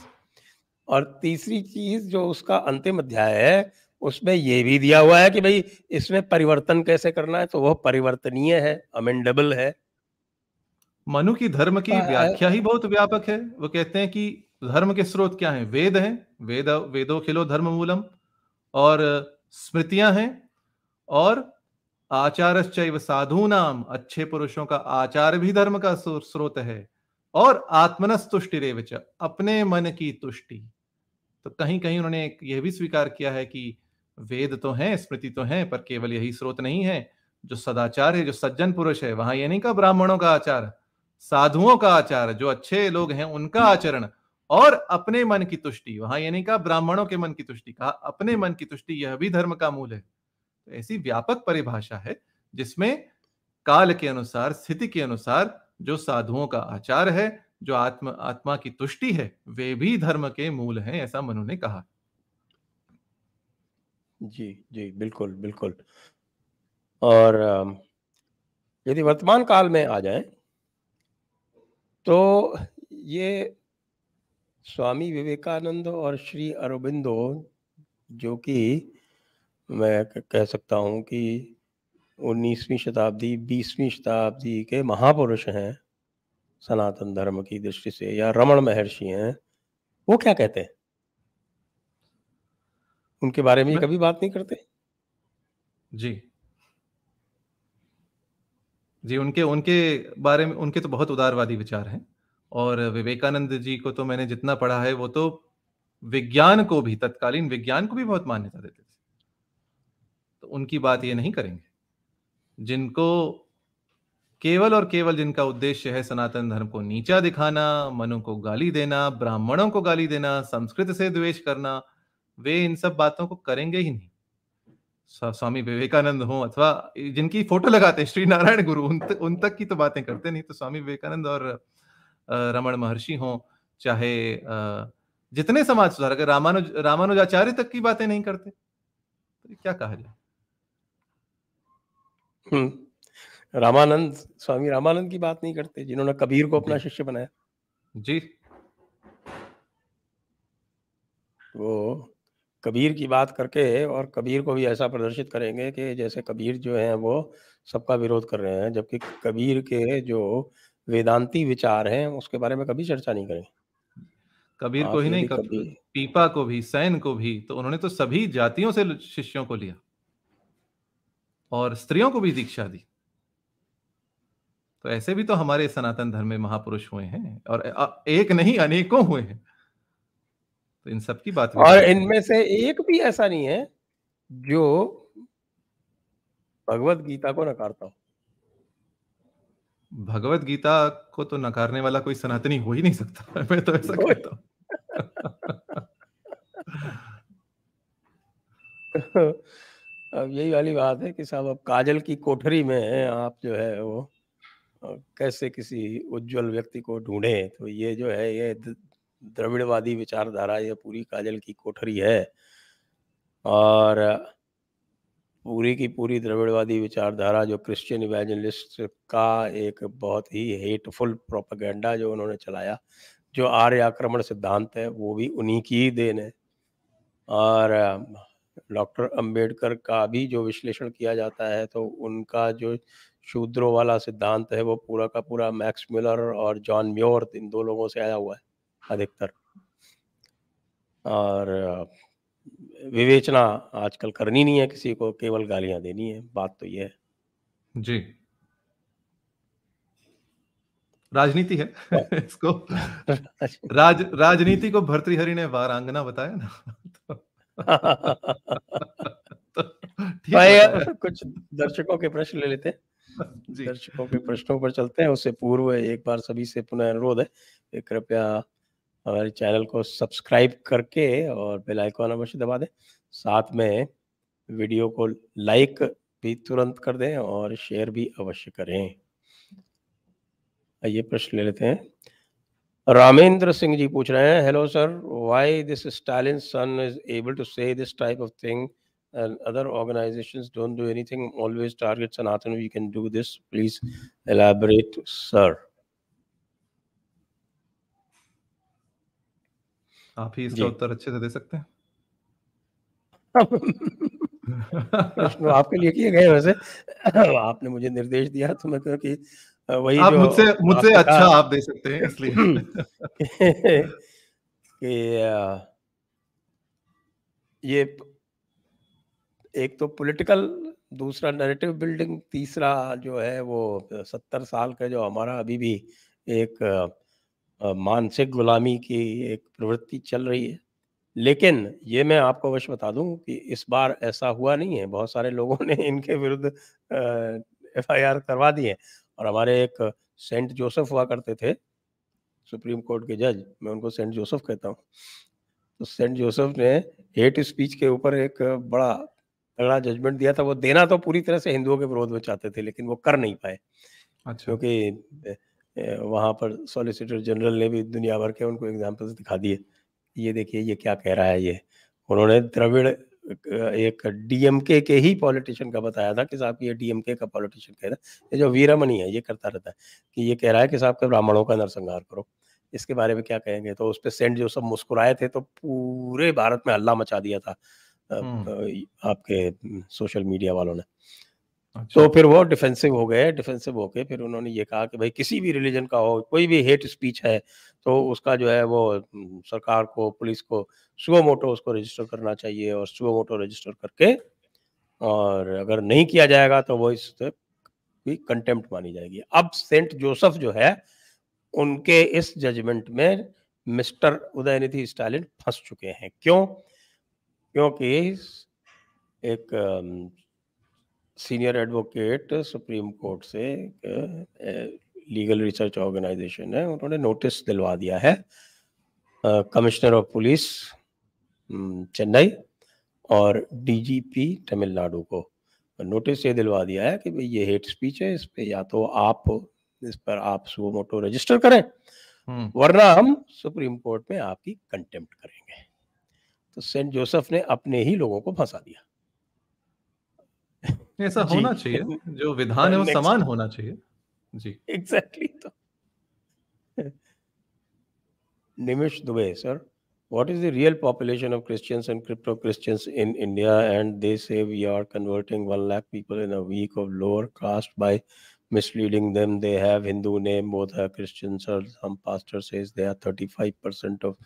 और तीसरी चीज जो उसका अंतिम अध्याय है उसमें यह भी दिया हुआ है कि भाई इसमें परिवर्तन कैसे करना है तो वह परिवर्तनीय है अमेंडेबल है मनु की धर्म की व्याख्या ही बहुत व्यापक है वो कहते हैं कि धर्म के स्रोत क्या हैं वेद हैं वेद वेदो खिलो धर्म मूलम और स्मृतियां हैं और आचारश्चैव साधु नाम अच्छे पुरुषों का आचार भी धर्म का स्रोत है और आत्मनस तुष्टि रेवच अपने मन की तुष्टि तो कहीं कहीं उन्होंने यह भी स्वीकार किया है कि वेद तो हैं स्मृति तो हैं पर केवल यही स्रोत नहीं है जो सदाचार है जो सज्जन पुरुष है वहां यह नहीं कहा ब्राह्मणों का आचार साधुओं का आचार जो अच्छे लोग हैं उनका आचरण और अपने मन की तुष्टि वहां ये नहीं कहा ब्राह्मणों के मन की तुष्टि कहा अपने मन की तुष्टि यह भी धर्म का मूल है तो ऐसी व्यापक परिभाषा है जिसमें काल के अनुसार स्थिति के अनुसार जो साधुओं का आचार है जो आत्म आत्मा की तुष्टि है वे भी धर्म के मूल हैं ऐसा मनु ने कहा जी जी बिल्कुल बिल्कुल और यदि वर्तमान काल में आ जाए तो ये स्वामी विवेकानंद और श्री अरबिंदो जो कि मैं कह सकता हूँ कि 19वीं शताब्दी 20वीं शताब्दी के महापुरुष हैं सनातन धर्म की दृष्टि से या रमण महर्षि हैं वो क्या कहते हैं उनके बारे में कभी बात नहीं करते जी जी उनके उनके बारे में उनके तो बहुत उदारवादी विचार हैं और विवेकानंद जी को तो मैंने जितना पढ़ा है वो तो विज्ञान को भी तत्कालीन विज्ञान को भी बहुत मान्यता देते थे तो उनकी बात ये नहीं करेंगे जिनको केवल और केवल जिनका उद्देश्य है सनातन धर्म को नीचा दिखाना मनु को गाली देना ब्राह्मणों को गाली देना संस्कृत से द्वेष करना वे इन सब बातों को करेंगे ही नहीं स्वामी विवेकानंद हो अथवा जिनकी फोटो लगाते श्री नारायण गुरु उन, त, उन तक की तो बातें करते नहीं तो स्वामी विवेकानंद और रमण महर्षि हों चाहे जितने समाज सुधारक रामानुज रामानुजाचार्य तक की बातें नहीं करते तो क्या कहा जाए रामानंद स्वामी रामानंद की बात नहीं करते जिन्होंने कबीर को अपना शिष्य बनाया जी वो कबीर की बात करके और कबीर को भी ऐसा प्रदर्शित करेंगे कि जैसे कबीर जो है वो सबका विरोध कर रहे हैं जबकि कबीर के जो वेदांती विचार हैं उसके बारे में कभी चर्चा नहीं करें कबीर को ही नहीं कभी पीपा को भी सैन को भी तो उन्होंने तो सभी जातियों से शिष्यों को लिया और स्त्रियों को भी दीक्षा दी तो ऐसे भी तो हमारे सनातन धर्म में महापुरुष हुए हैं और एक नहीं अनेकों हुए हैं तो इन सब की बात और इनमें से एक भी ऐसा नहीं है जो भगवत गीता को नकारता हो भगवत गीता को तो नकारने वाला कोई सनातनी हो ही नहीं सकता मैं तो ऐसा कहता हूँ अब यही वाली बात है कि साहब अब काजल की कोठरी में आप जो है वो कैसे किसी उज्जवल व्यक्ति को ढूंढे तो ये जो है ये द्रविड़वादी विचारधारा ये पूरी काजल की कोठरी है और पूरी की पूरी द्रविड़वादी विचारधारा जो क्रिश्चियन इवेजनलिस्ट का एक बहुत ही हेटफुल प्रोपागेंडा जो उन्होंने चलाया जो आर्य आक्रमण सिद्धांत है वो भी उन्हीं की ही देन है और डॉक्टर अंबेडकर का भी जो विश्लेषण किया जाता है तो उनका जो शूद्रो वाला सिद्धांत है वो पूरा का पूरा मैक्स मिलर और जॉन म्योर इन दो लोगों से आया हुआ है अधिकतर और विवेचना आजकल करनी नहीं है किसी को केवल गालियां देनी है बात तो यह है जी राजनीति है हाँ। इसको राज राजनीति को भर्तृहरि ने वारांगना बताया ना तो, तो, तो कुछ दर्शकों के प्रश्न ले लेते हैं दर्शकों के प्रश्नों पर चलते हैं उससे पूर्व एक बार सभी से पुनः अनुरोध है कृपया हमारे चैनल को सब्सक्राइब करके और बेल आइकॉन अवश्य दबा दें साथ में वीडियो को लाइक भी तुरंत कर दें और शेयर भी अवश्य करें आइए प्रश्न ले लेते हैं रामेंद्र सिंह जी पूछ रहे हैं hello sir why this Stalin son is able to say this type of thing and other organizations don't do anything always targets and you can do this please elaborate sir आप ही इसका उत्तर अच्छे से दे सकते हैं प्रश्न आपके लिए किए गए वैसे आपने मुझे निर्देश दिया तो मैं क्योंकि वही आप मुझसे मुझसे अच्छा आप दे सकते हैं इसलिए कि ये एक तो पॉलिटिकल दूसरा नैरेटिव बिल्डिंग तीसरा जो है वो सत्तर साल का जो हमारा अभी भी एक मानसिक गुलामी की एक प्रवृत्ति चल रही है लेकिन ये मैं आपको अवश्य बता दूं कि इस बार ऐसा हुआ नहीं है बहुत सारे लोगों ने इनके विरुद्ध एफ आई आर करवा दी है और हमारे एक सेंट जोसेफ हुआ करते थे सुप्रीम कोर्ट के जज मैं उनको सेंट जोसेफ कहता हूँ तो सेंट जोसेफ ने हेट स्पीच के ऊपर एक बड़ा तगड़ा जजमेंट दिया था वो देना तो पूरी तरह से हिंदुओं के विरोध में चाहते थे लेकिन वो कर नहीं पाए अच्छा क्योंकि वहाँ पर सॉलिसिटर जनरल ने भी दुनिया भर के उनको एग्जाम्पल्स दिखा दिए ये देखिए ये क्या कह रहा है ये उन्होंने द्रविड़ एक डीएमके के ही पॉलिटिशियन का बताया था कि साहब ये डीएमके का पॉलिटिशियन कह रहा है ये जो वीरमणि है ये करता रहता है कि ये कह रहा है कि साहब के ब्राह्मणों का नरसंहार करो इसके बारे में क्या कहेंगे तो उस पर सेंट जो सब मुस्कुराए थे तो पूरे भारत में हल्ला मचा दिया था आपके सोशल मीडिया वालों ने तो अच्छा। तो फिर वो डिफेंसिव हो गए डिफेंसिव होके फिर उन्होंने ये कहा कि भाई किसी भी रिलीजन का हो कोई भी हेट स्पीच है तो उसका जो है वो सरकार को पुलिस को सुबह मोटो उसको रजिस्टर करना चाहिए और सुबह मोटो रजिस्टर करके और अगर नहीं किया जाएगा तो वो इस की कंटेम्प्ट मानी जाएगी अब सेंट जोसेफ जो है उनके इस जजमेंट में मिस्टर उदयनिधि स्टालिन फंस चुके हैं क्यों क्योंकि एक सीनियर एडवोकेट सुप्रीम कोर्ट से लीगल रिसर्च ऑर्गेनाइजेशन है उन्होंने नोटिस दिलवा दिया है कमिश्नर ऑफ पुलिस चेन्नई और डीजीपी तमिलनाडु को नोटिस ये दिलवा दिया है कि भाई ये हेट स्पीच है इस पे या तो आप इस पर आप सुबह मोटो रजिस्टर करें हम्म। वरना हम सुप्रीम कोर्ट में आपकी कंटेम्प्ट करेंगे तो सेंट जोसेफ ने अपने ही लोगों को फंसा दिया ऐसा होना चाहिए जो विधान है वो समान होना चाहिए जी एग्जैक्टली तो Nimish Dubey sir what is the real population of Christians and crypto Christians in India? And they say we are converting 1 lakh people in a week of lower caste by misleading them. They have Hindu name, both are Christians, or some pastor says they are 35% of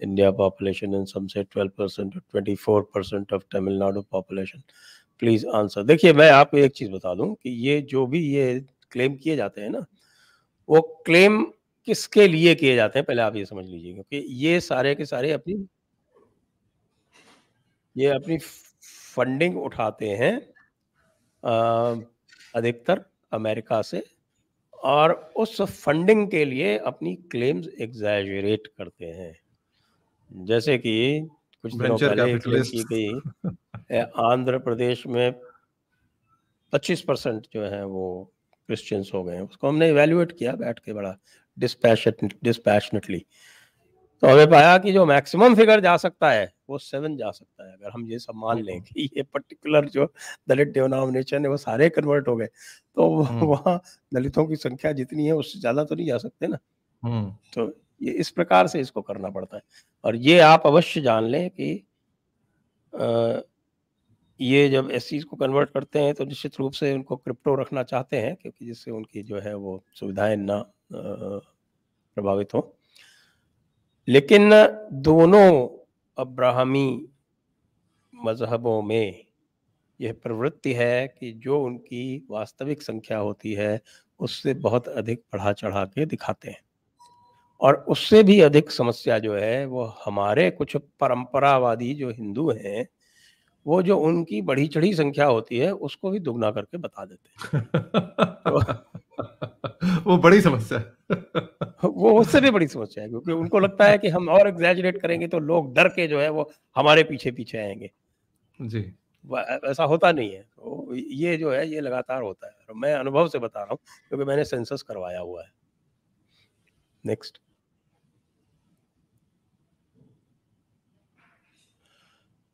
India population, and some say 12% or 24% of Tamil Nadu population. Please answer देखिए मैं आपको एक चीज़ बता दूं कि ये जो भी ये क्लेम किए जाते हैं ना वो क्लेम किसके लिए किए जाते हैं पहले आप ये समझ लीजिए क्योंकि ये सारे के सारे अपनी ये अपनी फंडिंग उठाते हैं अधिकतर अमेरिका से और उस फंडिंग के लिए अपनी क्लेम्स एग्जैजरेट करते हैं जैसे कि कुछ दिनों पहले की गई आंध्र प्रदेश में 25 परसेंट जो है वो क्रिश्चियंस हो गए हैं उसको हमने इवेल्युएट किया बैठ के बड़ा डिस्पैशनेटली तो हमें पाया कि जो मैक्सिमम फिगर जा सकता है वो सेवन जा सकता है अगर हम ये सब मान लें हम्म। कि ये पर्टिकुलर जो दलित डिनोमिनेशन है वो सारे कन्वर्ट हो गए तो हम्म। वहाँ दलितों की संख्या जितनी है उससे ज़्यादा तो नहीं जा सकते ना हम्म। तो ये इस प्रकार से इसको करना पड़ता है और ये आप अवश्य जान लें कि आ, ये जब एस को कन्वर्ट करते हैं तो निश्चित रूप से उनको क्रिप्टो रखना चाहते हैं क्योंकि जिससे उनकी जो है वो सुविधाएं ना प्रभावित हों लेकिन दोनों अब्राहमी मजहबों में यह प्रवृत्ति है कि जो उनकी वास्तविक संख्या होती है उससे बहुत अधिक बढ़ा चढ़ा के दिखाते हैं और उससे भी अधिक समस्या जो है वो हमारे कुछ परंपरावादी जो हिंदू हैं वो जो उनकी बढ़ी चढ़ी संख्या होती है उसको भी दुगना करके बता देते हैं तो, वो बड़ी समस्या वो उससे भी बड़ी समस्या है क्योंकि उनको लगता है कि हम और एग्जेजरेट करेंगे तो लोग डर के जो है वो हमारे पीछे पीछे आएंगे जी ऐसा होता नहीं है तो ये जो है ये लगातार होता है मैं अनुभव से बता रहा हूँ क्योंकि मैंने सेंसस करवाया हुआ है नेक्स्ट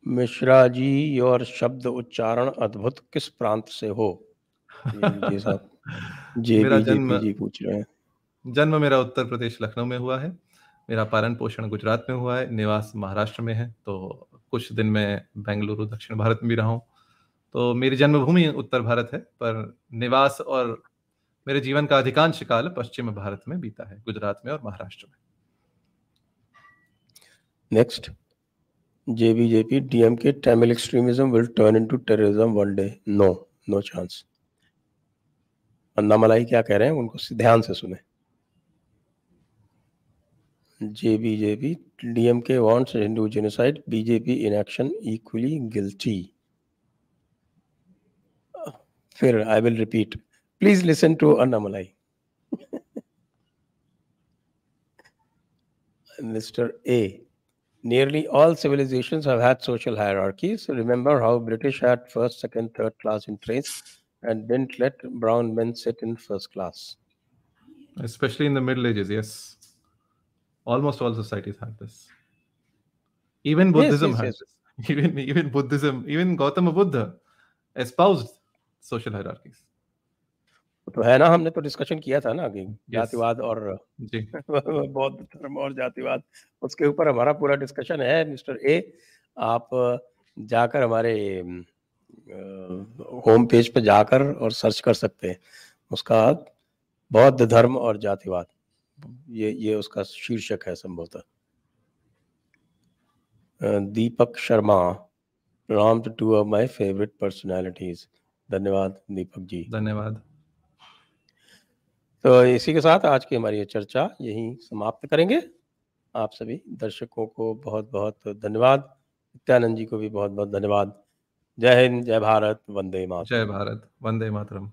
मिश्रा जी और शब्द उच्चारण अद्भुत किस प्रांत से हो जी साहब जे मेरा जन्म जी पूछ रहे हैं जन्म मेरा उत्तर प्रदेश लखनऊ में हुआ है मेरा पालन पोषण गुजरात में हुआ है निवास महाराष्ट्र में है तो कुछ दिन में बेंगलुरु दक्षिण भारत में भी रहा हूँ तो मेरी जन्मभूमि उत्तर भारत है पर निवास और मेरे जीवन का अधिकांश काल पश्चिम भारत में बीता है गुजरात में और महाराष्ट्र में next JBJP, DMK, Tamil extremism will turn into terrorism one day. No, no chance. Annamalai क्या कह रहे हैं उनको ध्यान से सुने JBJP DMK wants Hindu genocide BJP in action equally guilty फिर I will repeat please listen to Annamalai mister A Nearly all civilizations have had social hierarchies. Remember how British had first, second, third class in trains and didn't let brown men sit in first class. Especially in the Middle Ages, yes. Almost all societies had this. Even Buddhism yes, yes, yes. this. Even, even Buddhism, even Gautama Buddha espoused social hierarchies. तो है ना हमने तो discussion किया था ना कि जातिवाद और बौद्ध धर्म और जातिवाद उसके ऊपर हमारा पूरा डिस्कशन है मिस्टर ए आप जाकर हमारे होम पेज पर जाकर और सर्च कर सकते हैं उसका बौद्ध धर्म और जातिवाद ये ये उसका शीर्षक है संभवतः दीपक शर्मा प्रणाम two of my favourite personalities धन्यवाद दीपक जी धन्यवाद तो इसी के साथ आज की हमारी चर्चा यहीं समाप्त करेंगे आप सभी दर्शकों को बहुत बहुत धन्यवाद नित्यानंद जी को भी बहुत बहुत धन्यवाद जय हिंद जय भारत वंदे मातरम जय भारत वंदे मातरम